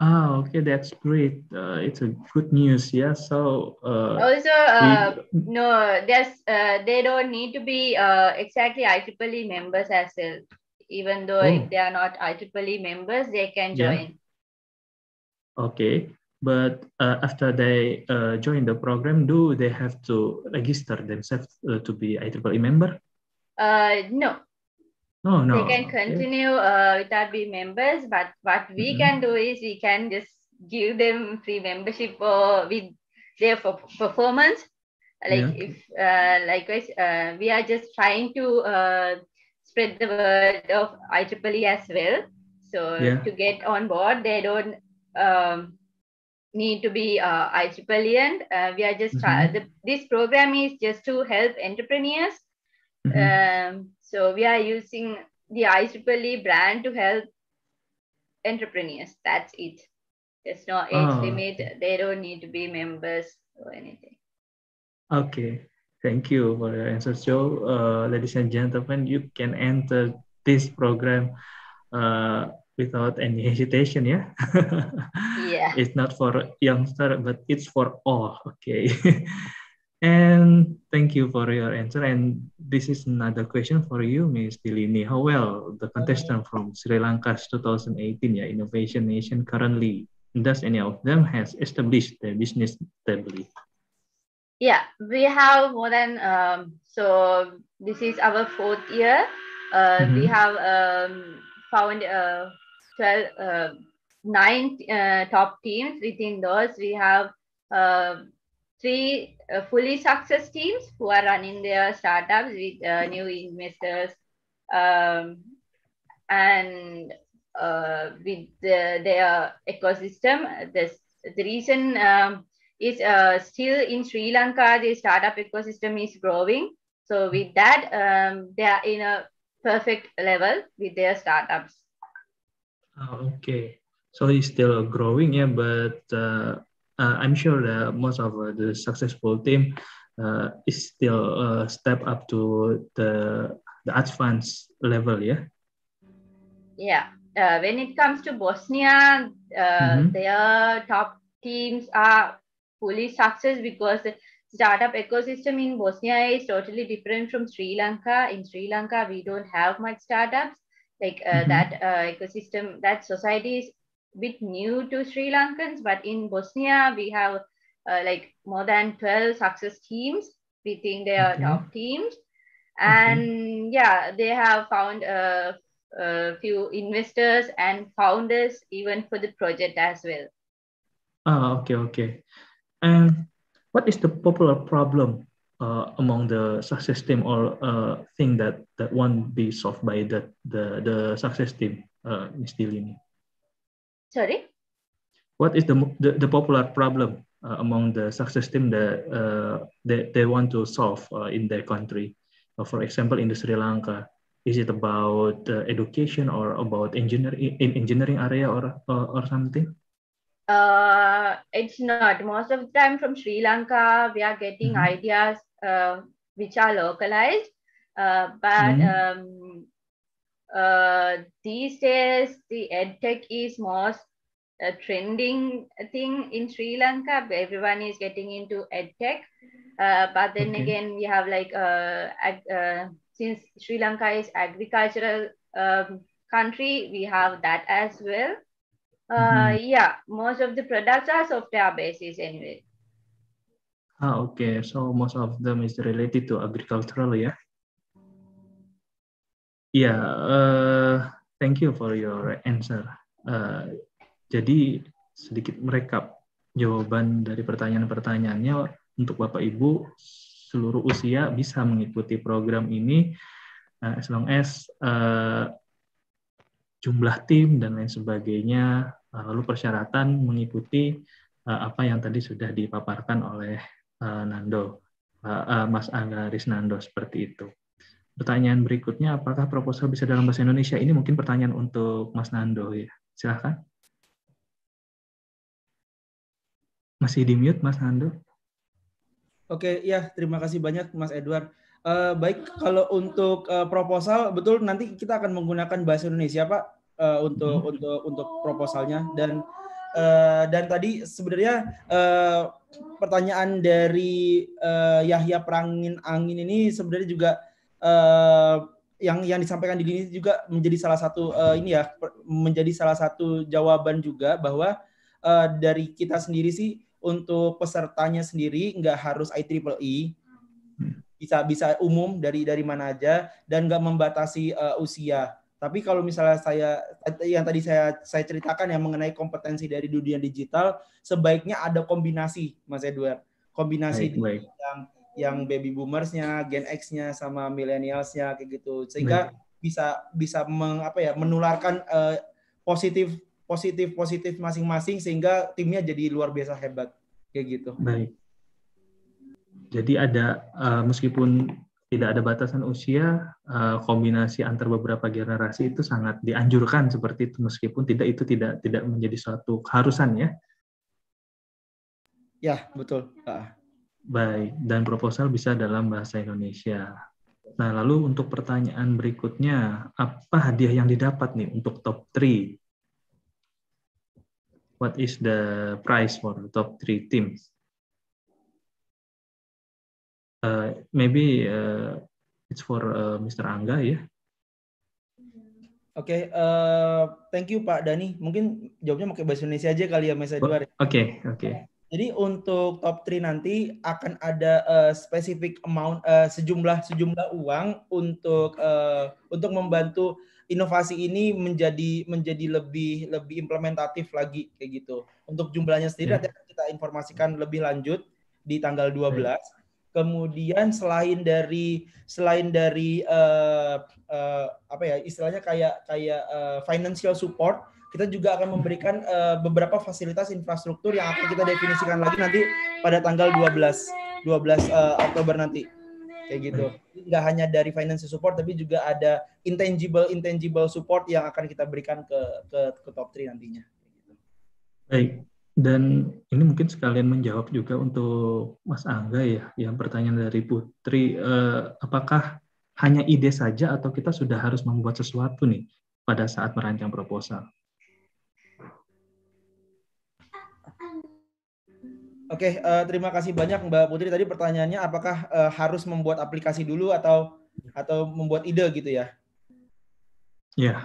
Oh, okay, that's great. Uh, it's a good news. Yeah. So uh, also, uh, we, no, there's uh, they don't need to be uh, exactly IEEE members as well. Even though oh. if they are not IEEE members, they can join. Yeah. Okay, but uh, after they join the program, do they have to register themselves to be IEEE member? Uh, no, no, oh, no. We can continue uh, without being members, but what we mm-hmm. can do is we can just give them free membership or uh, with their performance. Like yeah. if uh, likewise, uh, we are just trying to uh, spread the word of IEEE as well. So yeah. to get on board, they don't um, need to be uh, IEEE. Uh, we are just mm-hmm. try- the, this program is just to help entrepreneurs. Mm-hmm. Um, so we are using the IEEE brand to help entrepreneurs. That's it. There's no age oh. limit. They don't need to be members or anything. Okay. Thank you for your answer, so Uh, ladies and gentlemen, you can enter this program uh, without any hesitation, yeah? yeah. It's not for youngster, but it's for all, okay? And thank you for your answer. And this is another question for you, Ms. Dilini. How well the contestant from Sri Lanka's 2018 yeah, Innovation Nation currently does any of them has established their business stably? Yeah, we have more than um, so this is our fourth year. Uh, mm-hmm. We have um, found uh, 12, uh, nine uh, top teams. Within those, we have uh, three uh, fully success teams who are running their startups with uh, new investors um, and uh, with the, their ecosystem. This, the reason um, is uh, still in Sri Lanka, the startup ecosystem is growing. So with that, um, they are in a perfect level with their startups. Ah, okay. So it's still growing, yeah, but uh, uh, I'm sure uh, most of uh, the successful team is still a step up to the the advanced level. Yeah. Yeah. when it comes to Bosnia, mm-hmm. their top teams are fully success because the startup ecosystem in Bosnia is totally different from Sri Lanka. In Sri Lanka, we don't have much startups like uh, mm-hmm. that uh, ecosystem. That society is bit new to Sri Lankans, but in Bosnia, we have uh, like more than 12 success teams. We think they are okay. top teams. And okay. yeah, they have found a, uh, a, few investors and founders even for the project as well. Ah, okay, okay. And what is the popular problem uh, among the success team or uh, thing that, that won't be solved by the, the, the success team, uh, Ms. Sorry? What is the, the, the popular problem uh, among the success team that uh, they, they want to solve uh, in their country? Uh, for example, in the Sri Lanka, is it about uh, education or about engineering in engineering area or, or, or something? Uh, it's not. Most of the time from Sri Lanka, we are getting mm -hmm. ideas uh, which are localized, uh, but mm -hmm uh, these days the edtech is most a uh, trending thing in Sri Lanka. Everyone is getting into edtech, uh, but then okay. again we have like uh, ag- uh, since Sri Lanka is agricultural um, country, we have that as well. Uh, mm-hmm. Yeah, most of the products are software basis anyway. Ah, okay. So most of them is related to agricultural, yeah. Ya, yeah, uh, thank you for your answer. Uh, jadi sedikit merekap jawaban dari pertanyaan-pertanyaannya untuk Bapak Ibu seluruh usia bisa mengikuti program ini uh, as long as uh, jumlah tim dan lain sebagainya uh, lalu persyaratan mengikuti uh, apa yang tadi sudah dipaparkan oleh uh, Nando uh, uh, Mas Anggaris Nando seperti itu pertanyaan berikutnya, apakah proposal bisa dalam bahasa Indonesia? Ini mungkin pertanyaan untuk Mas Nando ya. Silahkan. Masih di mute Mas Nando? Oke, ya terima kasih banyak Mas Edward. Uh, baik, kalau untuk uh, proposal betul nanti kita akan menggunakan bahasa Indonesia Pak uh, untuk hmm. untuk untuk proposalnya dan uh, dan tadi sebenarnya uh, pertanyaan dari uh, Yahya Perangin Angin ini sebenarnya juga uh, yang yang disampaikan di sini juga menjadi salah satu uh, ini ya menjadi salah satu jawaban juga bahwa uh, dari kita sendiri sih untuk pesertanya sendiri nggak harus IEEE e. hmm. bisa bisa umum dari dari mana aja dan nggak membatasi uh, usia tapi kalau misalnya saya yang tadi saya saya ceritakan yang mengenai kompetensi dari dunia digital, sebaiknya ada kombinasi, Mas Edward. Kombinasi baik, baik. yang yang baby boomersnya, Gen X-nya sama millennialsnya kayak gitu sehingga hmm. bisa bisa meng, apa ya menularkan uh, positif positif positif masing-masing sehingga timnya jadi luar biasa hebat kayak gitu. Baik. Jadi ada uh, meskipun tidak ada batasan usia, uh, kombinasi antar beberapa generasi itu sangat dianjurkan seperti itu meskipun tidak itu tidak tidak menjadi suatu keharusan ya. Ya, betul. Uh. Baik, dan proposal bisa dalam bahasa Indonesia. Nah, lalu untuk pertanyaan berikutnya, apa hadiah yang didapat nih untuk top 3? What is the prize for the top 3 teams? Uh, maybe uh, it's for uh, eh, Mr. Angga ya. Yeah? Oke, okay, uh, thank you Pak Dani. Mungkin jawabnya pakai bahasa Indonesia aja kali ya Mas Edward. Oke, oke. Jadi untuk top 3 nanti akan ada uh, specific amount uh, sejumlah sejumlah uang untuk uh, untuk membantu inovasi ini menjadi menjadi lebih lebih implementatif lagi kayak gitu. Untuk jumlahnya sendiri nanti hmm. kita informasikan lebih lanjut di tanggal 12. Hmm. Kemudian selain dari selain dari uh, uh, apa ya istilahnya kayak kayak uh, financial support kita juga akan memberikan uh, beberapa fasilitas infrastruktur yang akan kita definisikan lagi nanti pada tanggal 12 12 uh, Oktober nanti. Kayak gitu. Nggak hanya dari financial support tapi juga ada intangible intangible support yang akan kita berikan ke ke, ke top 3 nantinya. Baik. Dan ini mungkin sekalian menjawab juga untuk Mas Angga ya, yang pertanyaan dari Putri, eh, apakah hanya ide saja atau kita sudah harus membuat sesuatu nih pada saat merancang proposal? Oke, okay, uh, eh, terima kasih banyak Mbak Putri. Tadi pertanyaannya apakah uh, harus membuat aplikasi dulu atau atau membuat ide gitu ya? Iya. Yeah.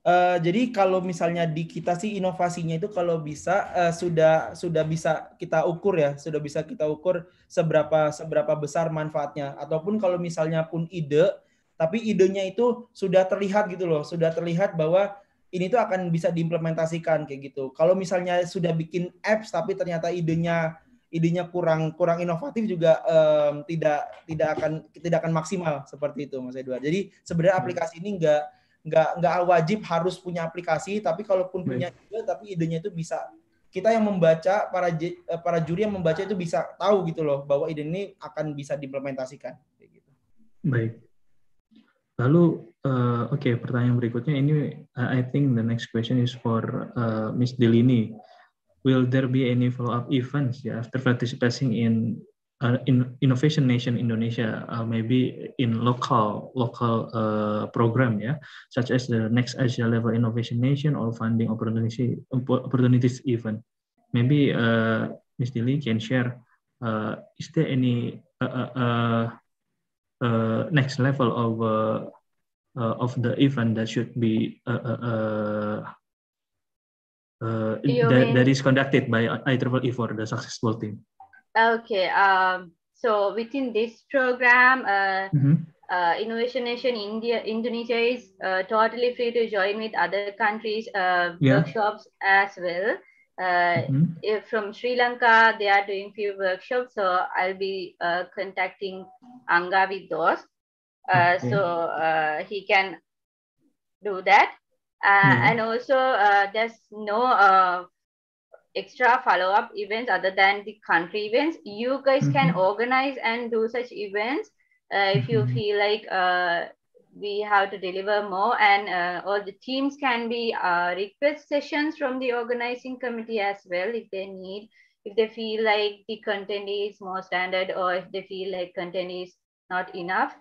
Uh, jadi kalau misalnya di kita sih inovasinya itu kalau bisa uh, sudah sudah bisa kita ukur ya, sudah bisa kita ukur seberapa seberapa besar manfaatnya. Ataupun kalau misalnya pun ide, tapi idenya itu sudah terlihat gitu loh, sudah terlihat bahwa ini tuh akan bisa diimplementasikan kayak gitu. Kalau misalnya sudah bikin apps tapi ternyata idenya idenya kurang kurang inovatif juga um, tidak tidak akan tidak akan maksimal seperti itu Mas Edward. Jadi sebenarnya hmm. aplikasi ini enggak nggak nggak wajib harus punya aplikasi tapi kalaupun punya juga tapi idenya itu bisa kita yang membaca para eh, para juri yang membaca itu bisa tahu gitu loh bahwa ide ini akan bisa diimplementasikan kayak gitu. Baik. Lalu, uh, oke, okay, pertanyaan berikutnya ini, uh, I think the next question is for uh, Miss Delini. Will there be any follow-up events yeah, after participating in uh, in Innovation Nation Indonesia, uh, maybe in local local uh, program, yeah, such as the next Asia level Innovation Nation or funding opportunity opportunities event. Maybe uh, Miss Delini can share. Uh, is there any uh, uh, uh, next level of uh, uh, of the event that should be uh, that, that is conducted by IEEE for the successful team. Okay. Um, so within this program, mm-hmm. Uh, Innovation Nation India Indonesia is uh, totally free to join with other countries' uh, yeah. workshops as well mm-hmm. Uh, from Sri Lanka, they are doing few workshops, so I'll be uh, contacting Anga with those. Uh, okay. So uh, he can do that. Uh, mm-hmm. And also, there's no extra follow-up events other than the country events. You guys mm-hmm. can organize and do such events if you mm-hmm. feel like we have to deliver more and uh, all the teams can be uh, request sessions from the organizing committee as well if they need if they feel like the content is more standard or if they feel like content is not enough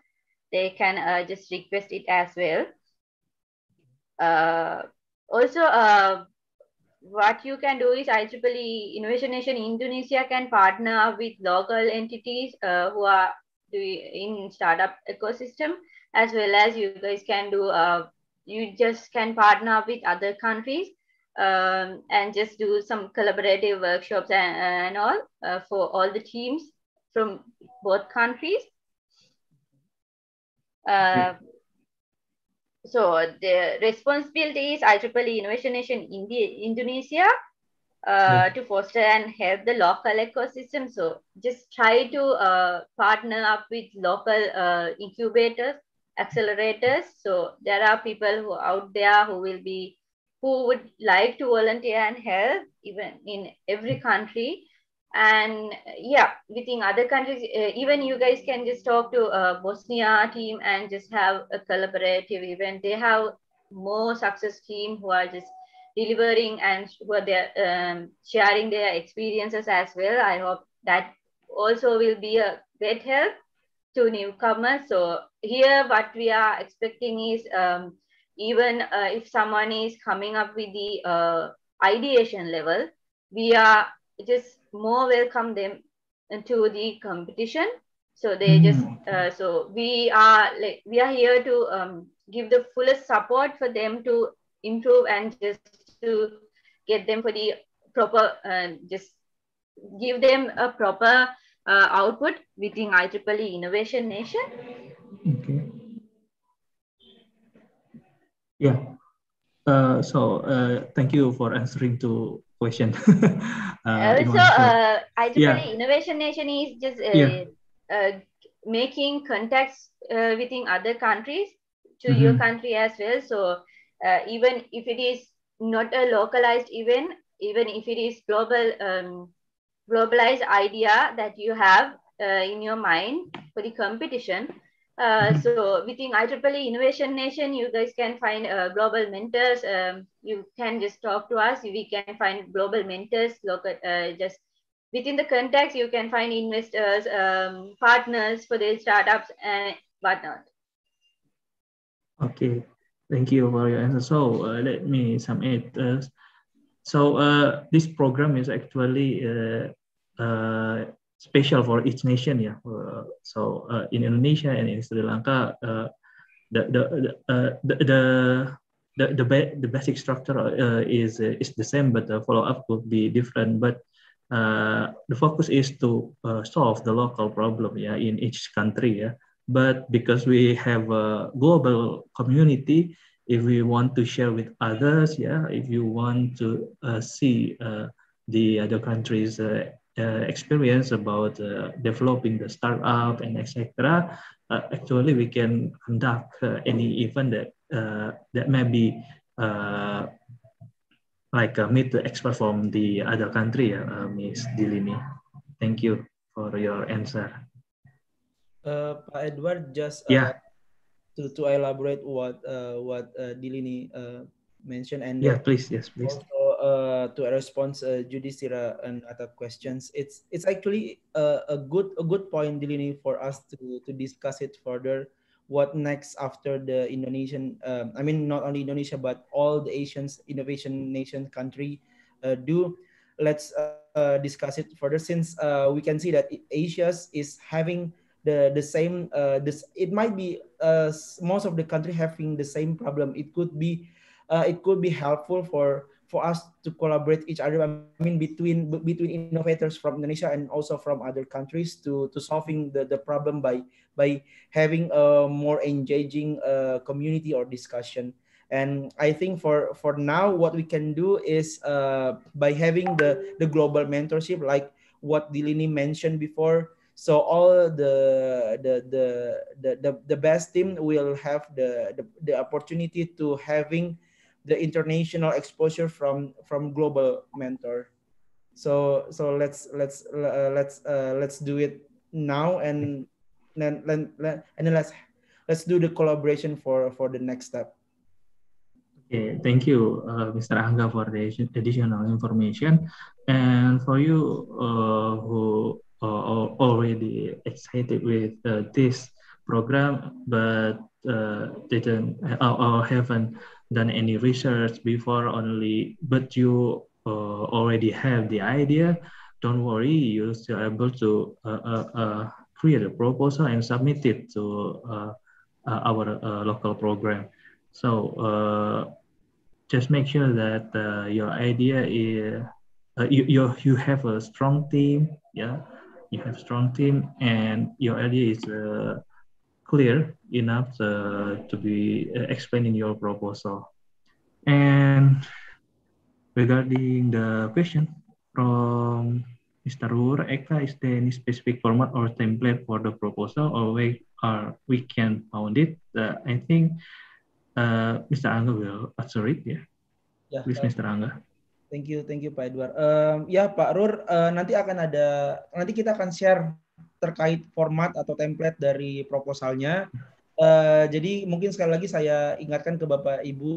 they can uh, just request it as well uh, also uh, what you can do is IEEE Innovation Nation Indonesia can partner with local entities uh, who are in startup ecosystem as well as you guys can do uh, you just can partner with other countries um, and just do some collaborative workshops and, and all uh, for all the teams from both countries. Mm-hmm. Uh, so the responsibility is IEEE Innovation Nation the Indonesia uh, to foster and help the local ecosystem. So just try to uh, partner up with local uh, incubators accelerators. So there are people who out there who will be, who would like to volunteer and help even in every country. And yeah, within other countries, uh, even you guys can just talk to a Bosnia team and just have a collaborative event. They have more success team who are just delivering and who are there, um, sharing their experiences as well. I hope that also will be a great help to newcomers. So here what we are expecting is um, even uh, if someone is coming up with the uh, ideation level, we are just more welcome them into the competition. So they hmm. just, uh, so we are like, we are here to um, give the fullest support for them to improve and just to get them for the proper, uh, just give them a proper uh, output within IEEE Innovation Nation. Okay. Yeah. Uh, so uh, thank you for answering to question. uh, uh so uh, IEEE yeah. Innovation Nation is just uh, yeah. Uh, making contacts within other countries to mm -hmm. your mm-hmm. country as well. So even if it is not a localized event, even if it is global um, globalized idea that you have uh, in your mind for the competition. Uh, so within IEEE Innovation Nation, you guys can find uh, global mentors. Um, you can just talk to us. We can find global mentors. Uh, just within the context, you can find investors, um, partners for their startups and whatnot. Okay, thank you for your answer. So uh, let me sum it. Uh, so this program is actually uh, special for each nation. Yeah. Uh, so uh, in Indonesia and in Sri Lanka, the the the, the the, the, the basic structure is is the same, but the follow up could be different. But the focus is to solve the local problem, yeah, in each country, yeah but because we have a global community if we want to share with others yeah if you want to uh, see uh, the other countries uh, uh, experience about uh, developing the startup and etc., uh, actually we can conduct any event that that may be like meet the expert from the other country, uh, Ms. Dilini. Thank you for your answer. Uh, Pa Edward, just uh, yeah. to to elaborate what uh, what uh, Dilini uh, mentioned and yeah, please, yes, please. Also, uh, to respond uh, Sira uh, and other questions, it's it's actually a, uh, a good a good point, Dilini, for us to to discuss it further. What next after the Indonesian? Um, I mean, not only Indonesia but all the Asians innovation nation country uh, do. Let's uh, discuss it further since we can see that Asia is having the the same. this it might be most of the country having the same problem. It could be. it could be helpful for for us to collaborate each other. I mean, between between innovators from Indonesia and also from other countries to to solving the, the problem by by having a more engaging uh, community or discussion. And I think for for now, what we can do is uh, by having the the global mentorship, like what Dilini mentioned before. So all the the the the the, the best team will have the, the the opportunity to having the international exposure from from global mentor so so let's let's uh, let's uh, let's do it now and then then and then let's let's do the collaboration for for the next step Okay, thank you, uh, Mr. Angga, for the additional information. And for you uh, who uh, are already excited with uh, this program but uh, didn't uh, or haven't done any research before only but you uh, already have the idea don't worry you're still able to uh, uh, uh, create a proposal and submit it to uh, our local program so just make sure that your idea is you, you, you have a strong team yeah you have strong team and your idea is clear enough uh, to be uh, explained in your proposal. And regarding the question from Mr. Rur, ECA, is there any specific format or template for the proposal or we, are, we can found it? Uh, I think uh, Mr. Angga will answer it, yeah. yeah Please, uh, Mr. Angga. Thank you, thank you Pak Edward. Um, ya Pak Rur, uh, nanti akan ada, nanti kita akan share terkait format atau template dari proposalnya. Uh, jadi mungkin sekali lagi saya ingatkan ke Bapak Ibu,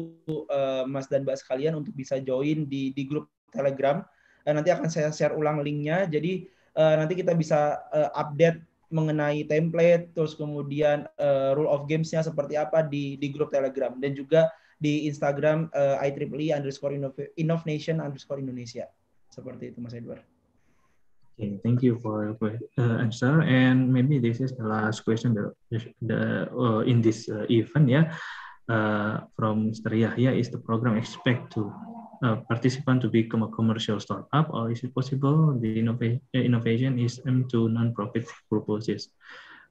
uh, Mas dan Mbak sekalian untuk bisa join di di grup Telegram. Uh, nanti akan saya share ulang linknya. Jadi uh, nanti kita bisa uh, update mengenai template, terus kemudian uh, rule of gamesnya seperti apa di di grup Telegram dan juga di Instagram uh, IEEE e underscore innovation underscore Indonesia. Seperti itu Mas Edward. Okay, thank you for your uh, answer. And maybe this is the last question the, the, uh, in this uh, event, yeah. Uh, from Mr. Yahya, is the program expect to uh, participant to become a commercial startup or is it possible the innova uh, innovation is aimed to non-profit purposes?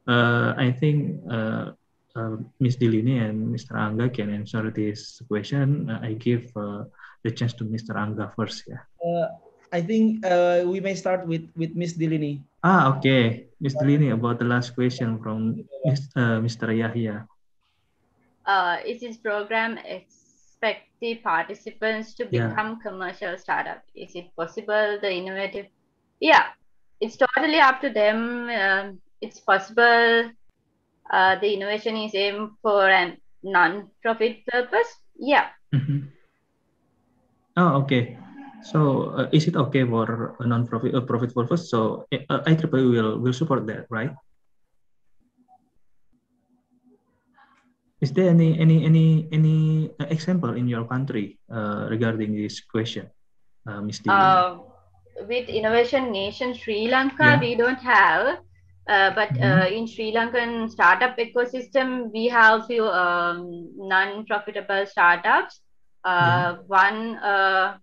I think Ms. Dilini and Mr. Anga can answer this question. I give the chance to Mr. Anga first, yeah. I think uh, we may start with with Miss Delini. Ah, okay, Miss Delini, about the last question from Mr. Uh, Yahya. Uh, is this program expect the participants to become yeah. commercial startup? Is it possible? The innovative, yeah, it's totally up to them. Um, it's possible. Uh, the innovation is aimed for a non-profit purpose. Yeah. Mm -hmm. Oh, okay. So uh, is it okay for a non-profit, a profit purpose? So uh, IEEE will will support that, right? Is there any any any any example in your country uh, regarding this question, uh, Ms. Uh, with Innovation Nation Sri Lanka, yeah. we don't have. Uh, but mm -hmm. uh, mm-hmm. in Sri Lankan startup ecosystem, we have few um, non-profitable startups. Uh, yeah. One uh,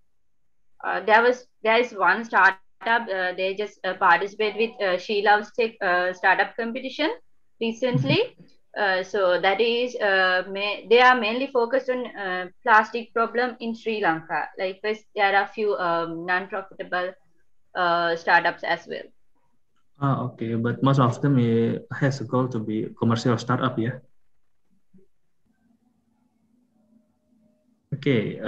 uh, there was there is one startup uh, they just uh, participate with uh, she loves tech uh, startup competition recently mm-hmm. uh, so that is uh, they are mainly focused on plastic problem in sri lanka like first there are few um, non-profitable startups as well ah okay but most of them eh, has a goal to be commercial startup yeah okay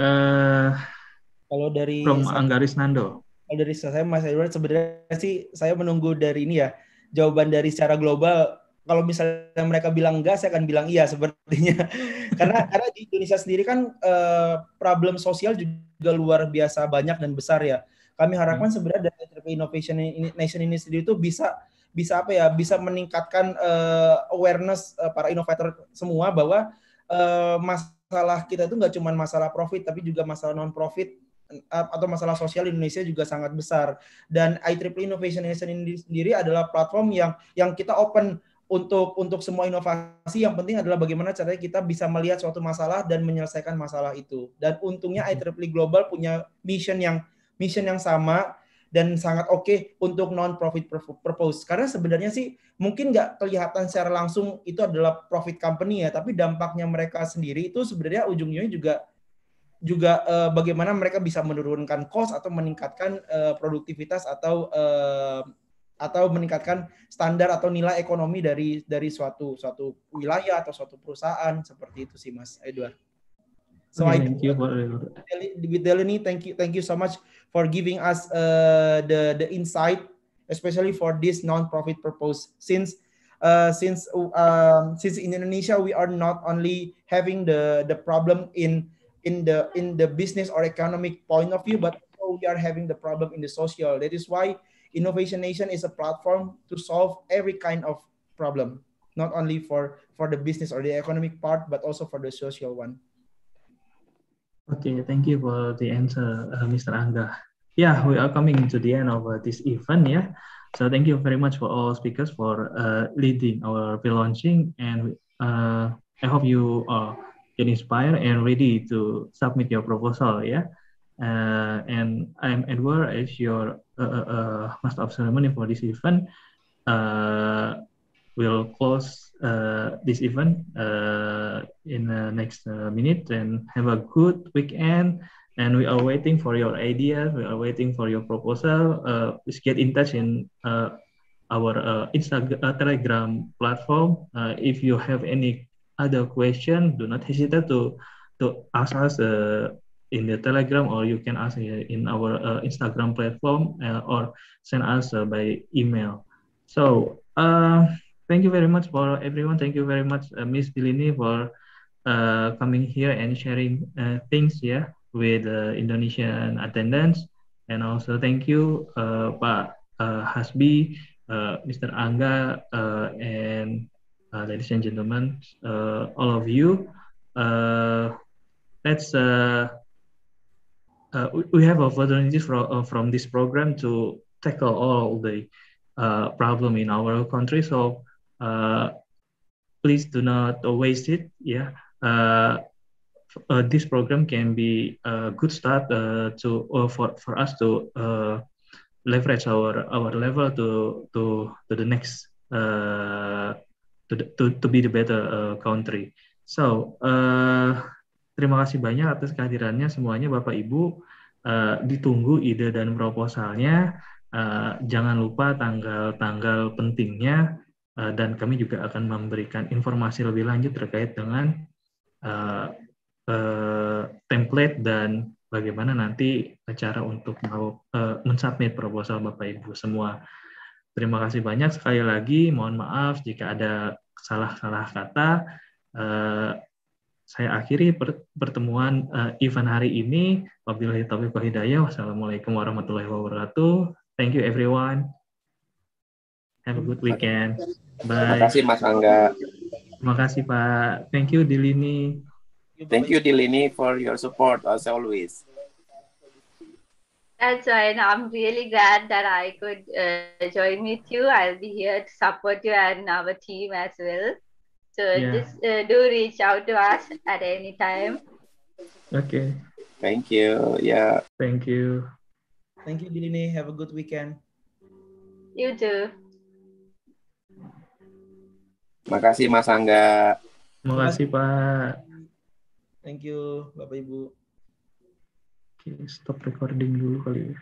Kalau dari From saya, Anggaris Nando. Kalau dari saya Mas Edward sebenarnya sih saya menunggu dari ini ya jawaban dari secara global. Kalau misalnya mereka bilang enggak, saya akan bilang iya sepertinya. karena karena di Indonesia sendiri kan uh, problem sosial juga luar biasa banyak dan besar ya. Kami harapkan hmm. sebenarnya dari Entrepreneur Innovation Nation ini sendiri itu bisa bisa apa ya bisa meningkatkan uh, awareness uh, para inovator semua bahwa uh, masalah kita itu nggak cuma masalah profit tapi juga masalah non profit atau masalah sosial di Indonesia juga sangat besar dan IEEE e Innovation Nation ini sendiri adalah platform yang yang kita open untuk untuk semua inovasi yang penting adalah bagaimana caranya kita bisa melihat suatu masalah dan menyelesaikan masalah itu dan untungnya hmm. IEEE e Global punya mission yang mission yang sama dan sangat oke okay untuk non profit purpose karena sebenarnya sih mungkin nggak kelihatan secara langsung itu adalah profit company ya tapi dampaknya mereka sendiri itu sebenarnya ujungnya juga juga uh, bagaimana mereka bisa menurunkan cost atau meningkatkan uh, produktivitas atau uh, atau meningkatkan standar atau nilai ekonomi dari dari suatu suatu wilayah atau suatu perusahaan seperti itu sih Mas Edward. So okay, I thank you for with thank you thank you so much for giving us uh, the the insight especially for this non-profit purpose since Uh, since um, since in Indonesia we are not only having the the problem in in the in the business or economic point of view, but we are having the problem in the social. That is why Innovation Nation is a platform to solve every kind of problem, not only for for the business or the economic part, but also for the social one. Okay, thank you for the answer, uh, Mr. Angga. Yeah, we are coming to the end of uh, this event. Yeah, so thank you very much for all speakers for uh, leading our pre-launching, and uh, I hope you are get inspired and ready to submit your proposal. Yeah. Uh, and I'm Edward as your uh, uh, uh, master of ceremony for this event. Uh, we'll close uh, this event in the next minute and have a good weekend. And we are waiting for your idea. We are waiting for your proposal. Uh, get in touch in our Instagram, Telegram platform. if you have any other question, do not hesitate to to ask us uh, in the Telegram or you can ask in our uh, Instagram platform uh, or send us uh, by email. So uh, thank you very much for everyone. Thank you very much, Miss Dilini, for coming here and sharing things here with Indonesian attendants. And also thank you, Pak Hasbi, Mr. Angga, and uh, ladies and gentlemen, uh, all of you. Uh, let's uh, uh, we have opportunity from uh, from this program to tackle all the problem in our country. So please do not waste it. Yeah, this program can be a good start to for for us to leverage our our level to to to the next to to to be the better uh, country. So uh, terima kasih banyak atas kehadirannya semuanya Bapak Ibu. Uh, ditunggu ide dan proposalnya. Uh, jangan lupa tanggal-tanggal pentingnya uh, dan kami juga akan memberikan informasi lebih lanjut terkait dengan uh, uh, template dan bagaimana nanti cara untuk mau uh, mensubmit proposal Bapak Ibu semua. Terima kasih banyak sekali lagi. Mohon maaf jika ada salah-salah kata. Eh, saya akhiri pertemuan eh, event hari ini. Wabillahi taufiq hidayah. Wassalamualaikum warahmatullahi wabarakatuh. Thank you everyone. Have a good weekend. Bye. Terima kasih Mas Angga. Terima kasih Pak. Thank you Dilini. Thank you Dilini for your support as always. That's fine. I'm really glad that I could uh, join with you. I'll be here to support you and our team as well. So yeah. just uh, do reach out to us at any time. Okay. Thank you. Yeah. Thank you. Thank you, Dilini. Have a good weekend. You too. Makasih Mas Angga. Makasih Pak. Thank you Bapak Ibu. Oke, stop recording dulu kali ya.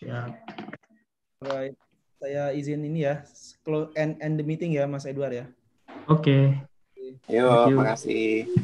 Siap. Right. saya izin ini ya, close end, end the meeting ya Mas Edward ya. Oke. Okay. Yo, makasih.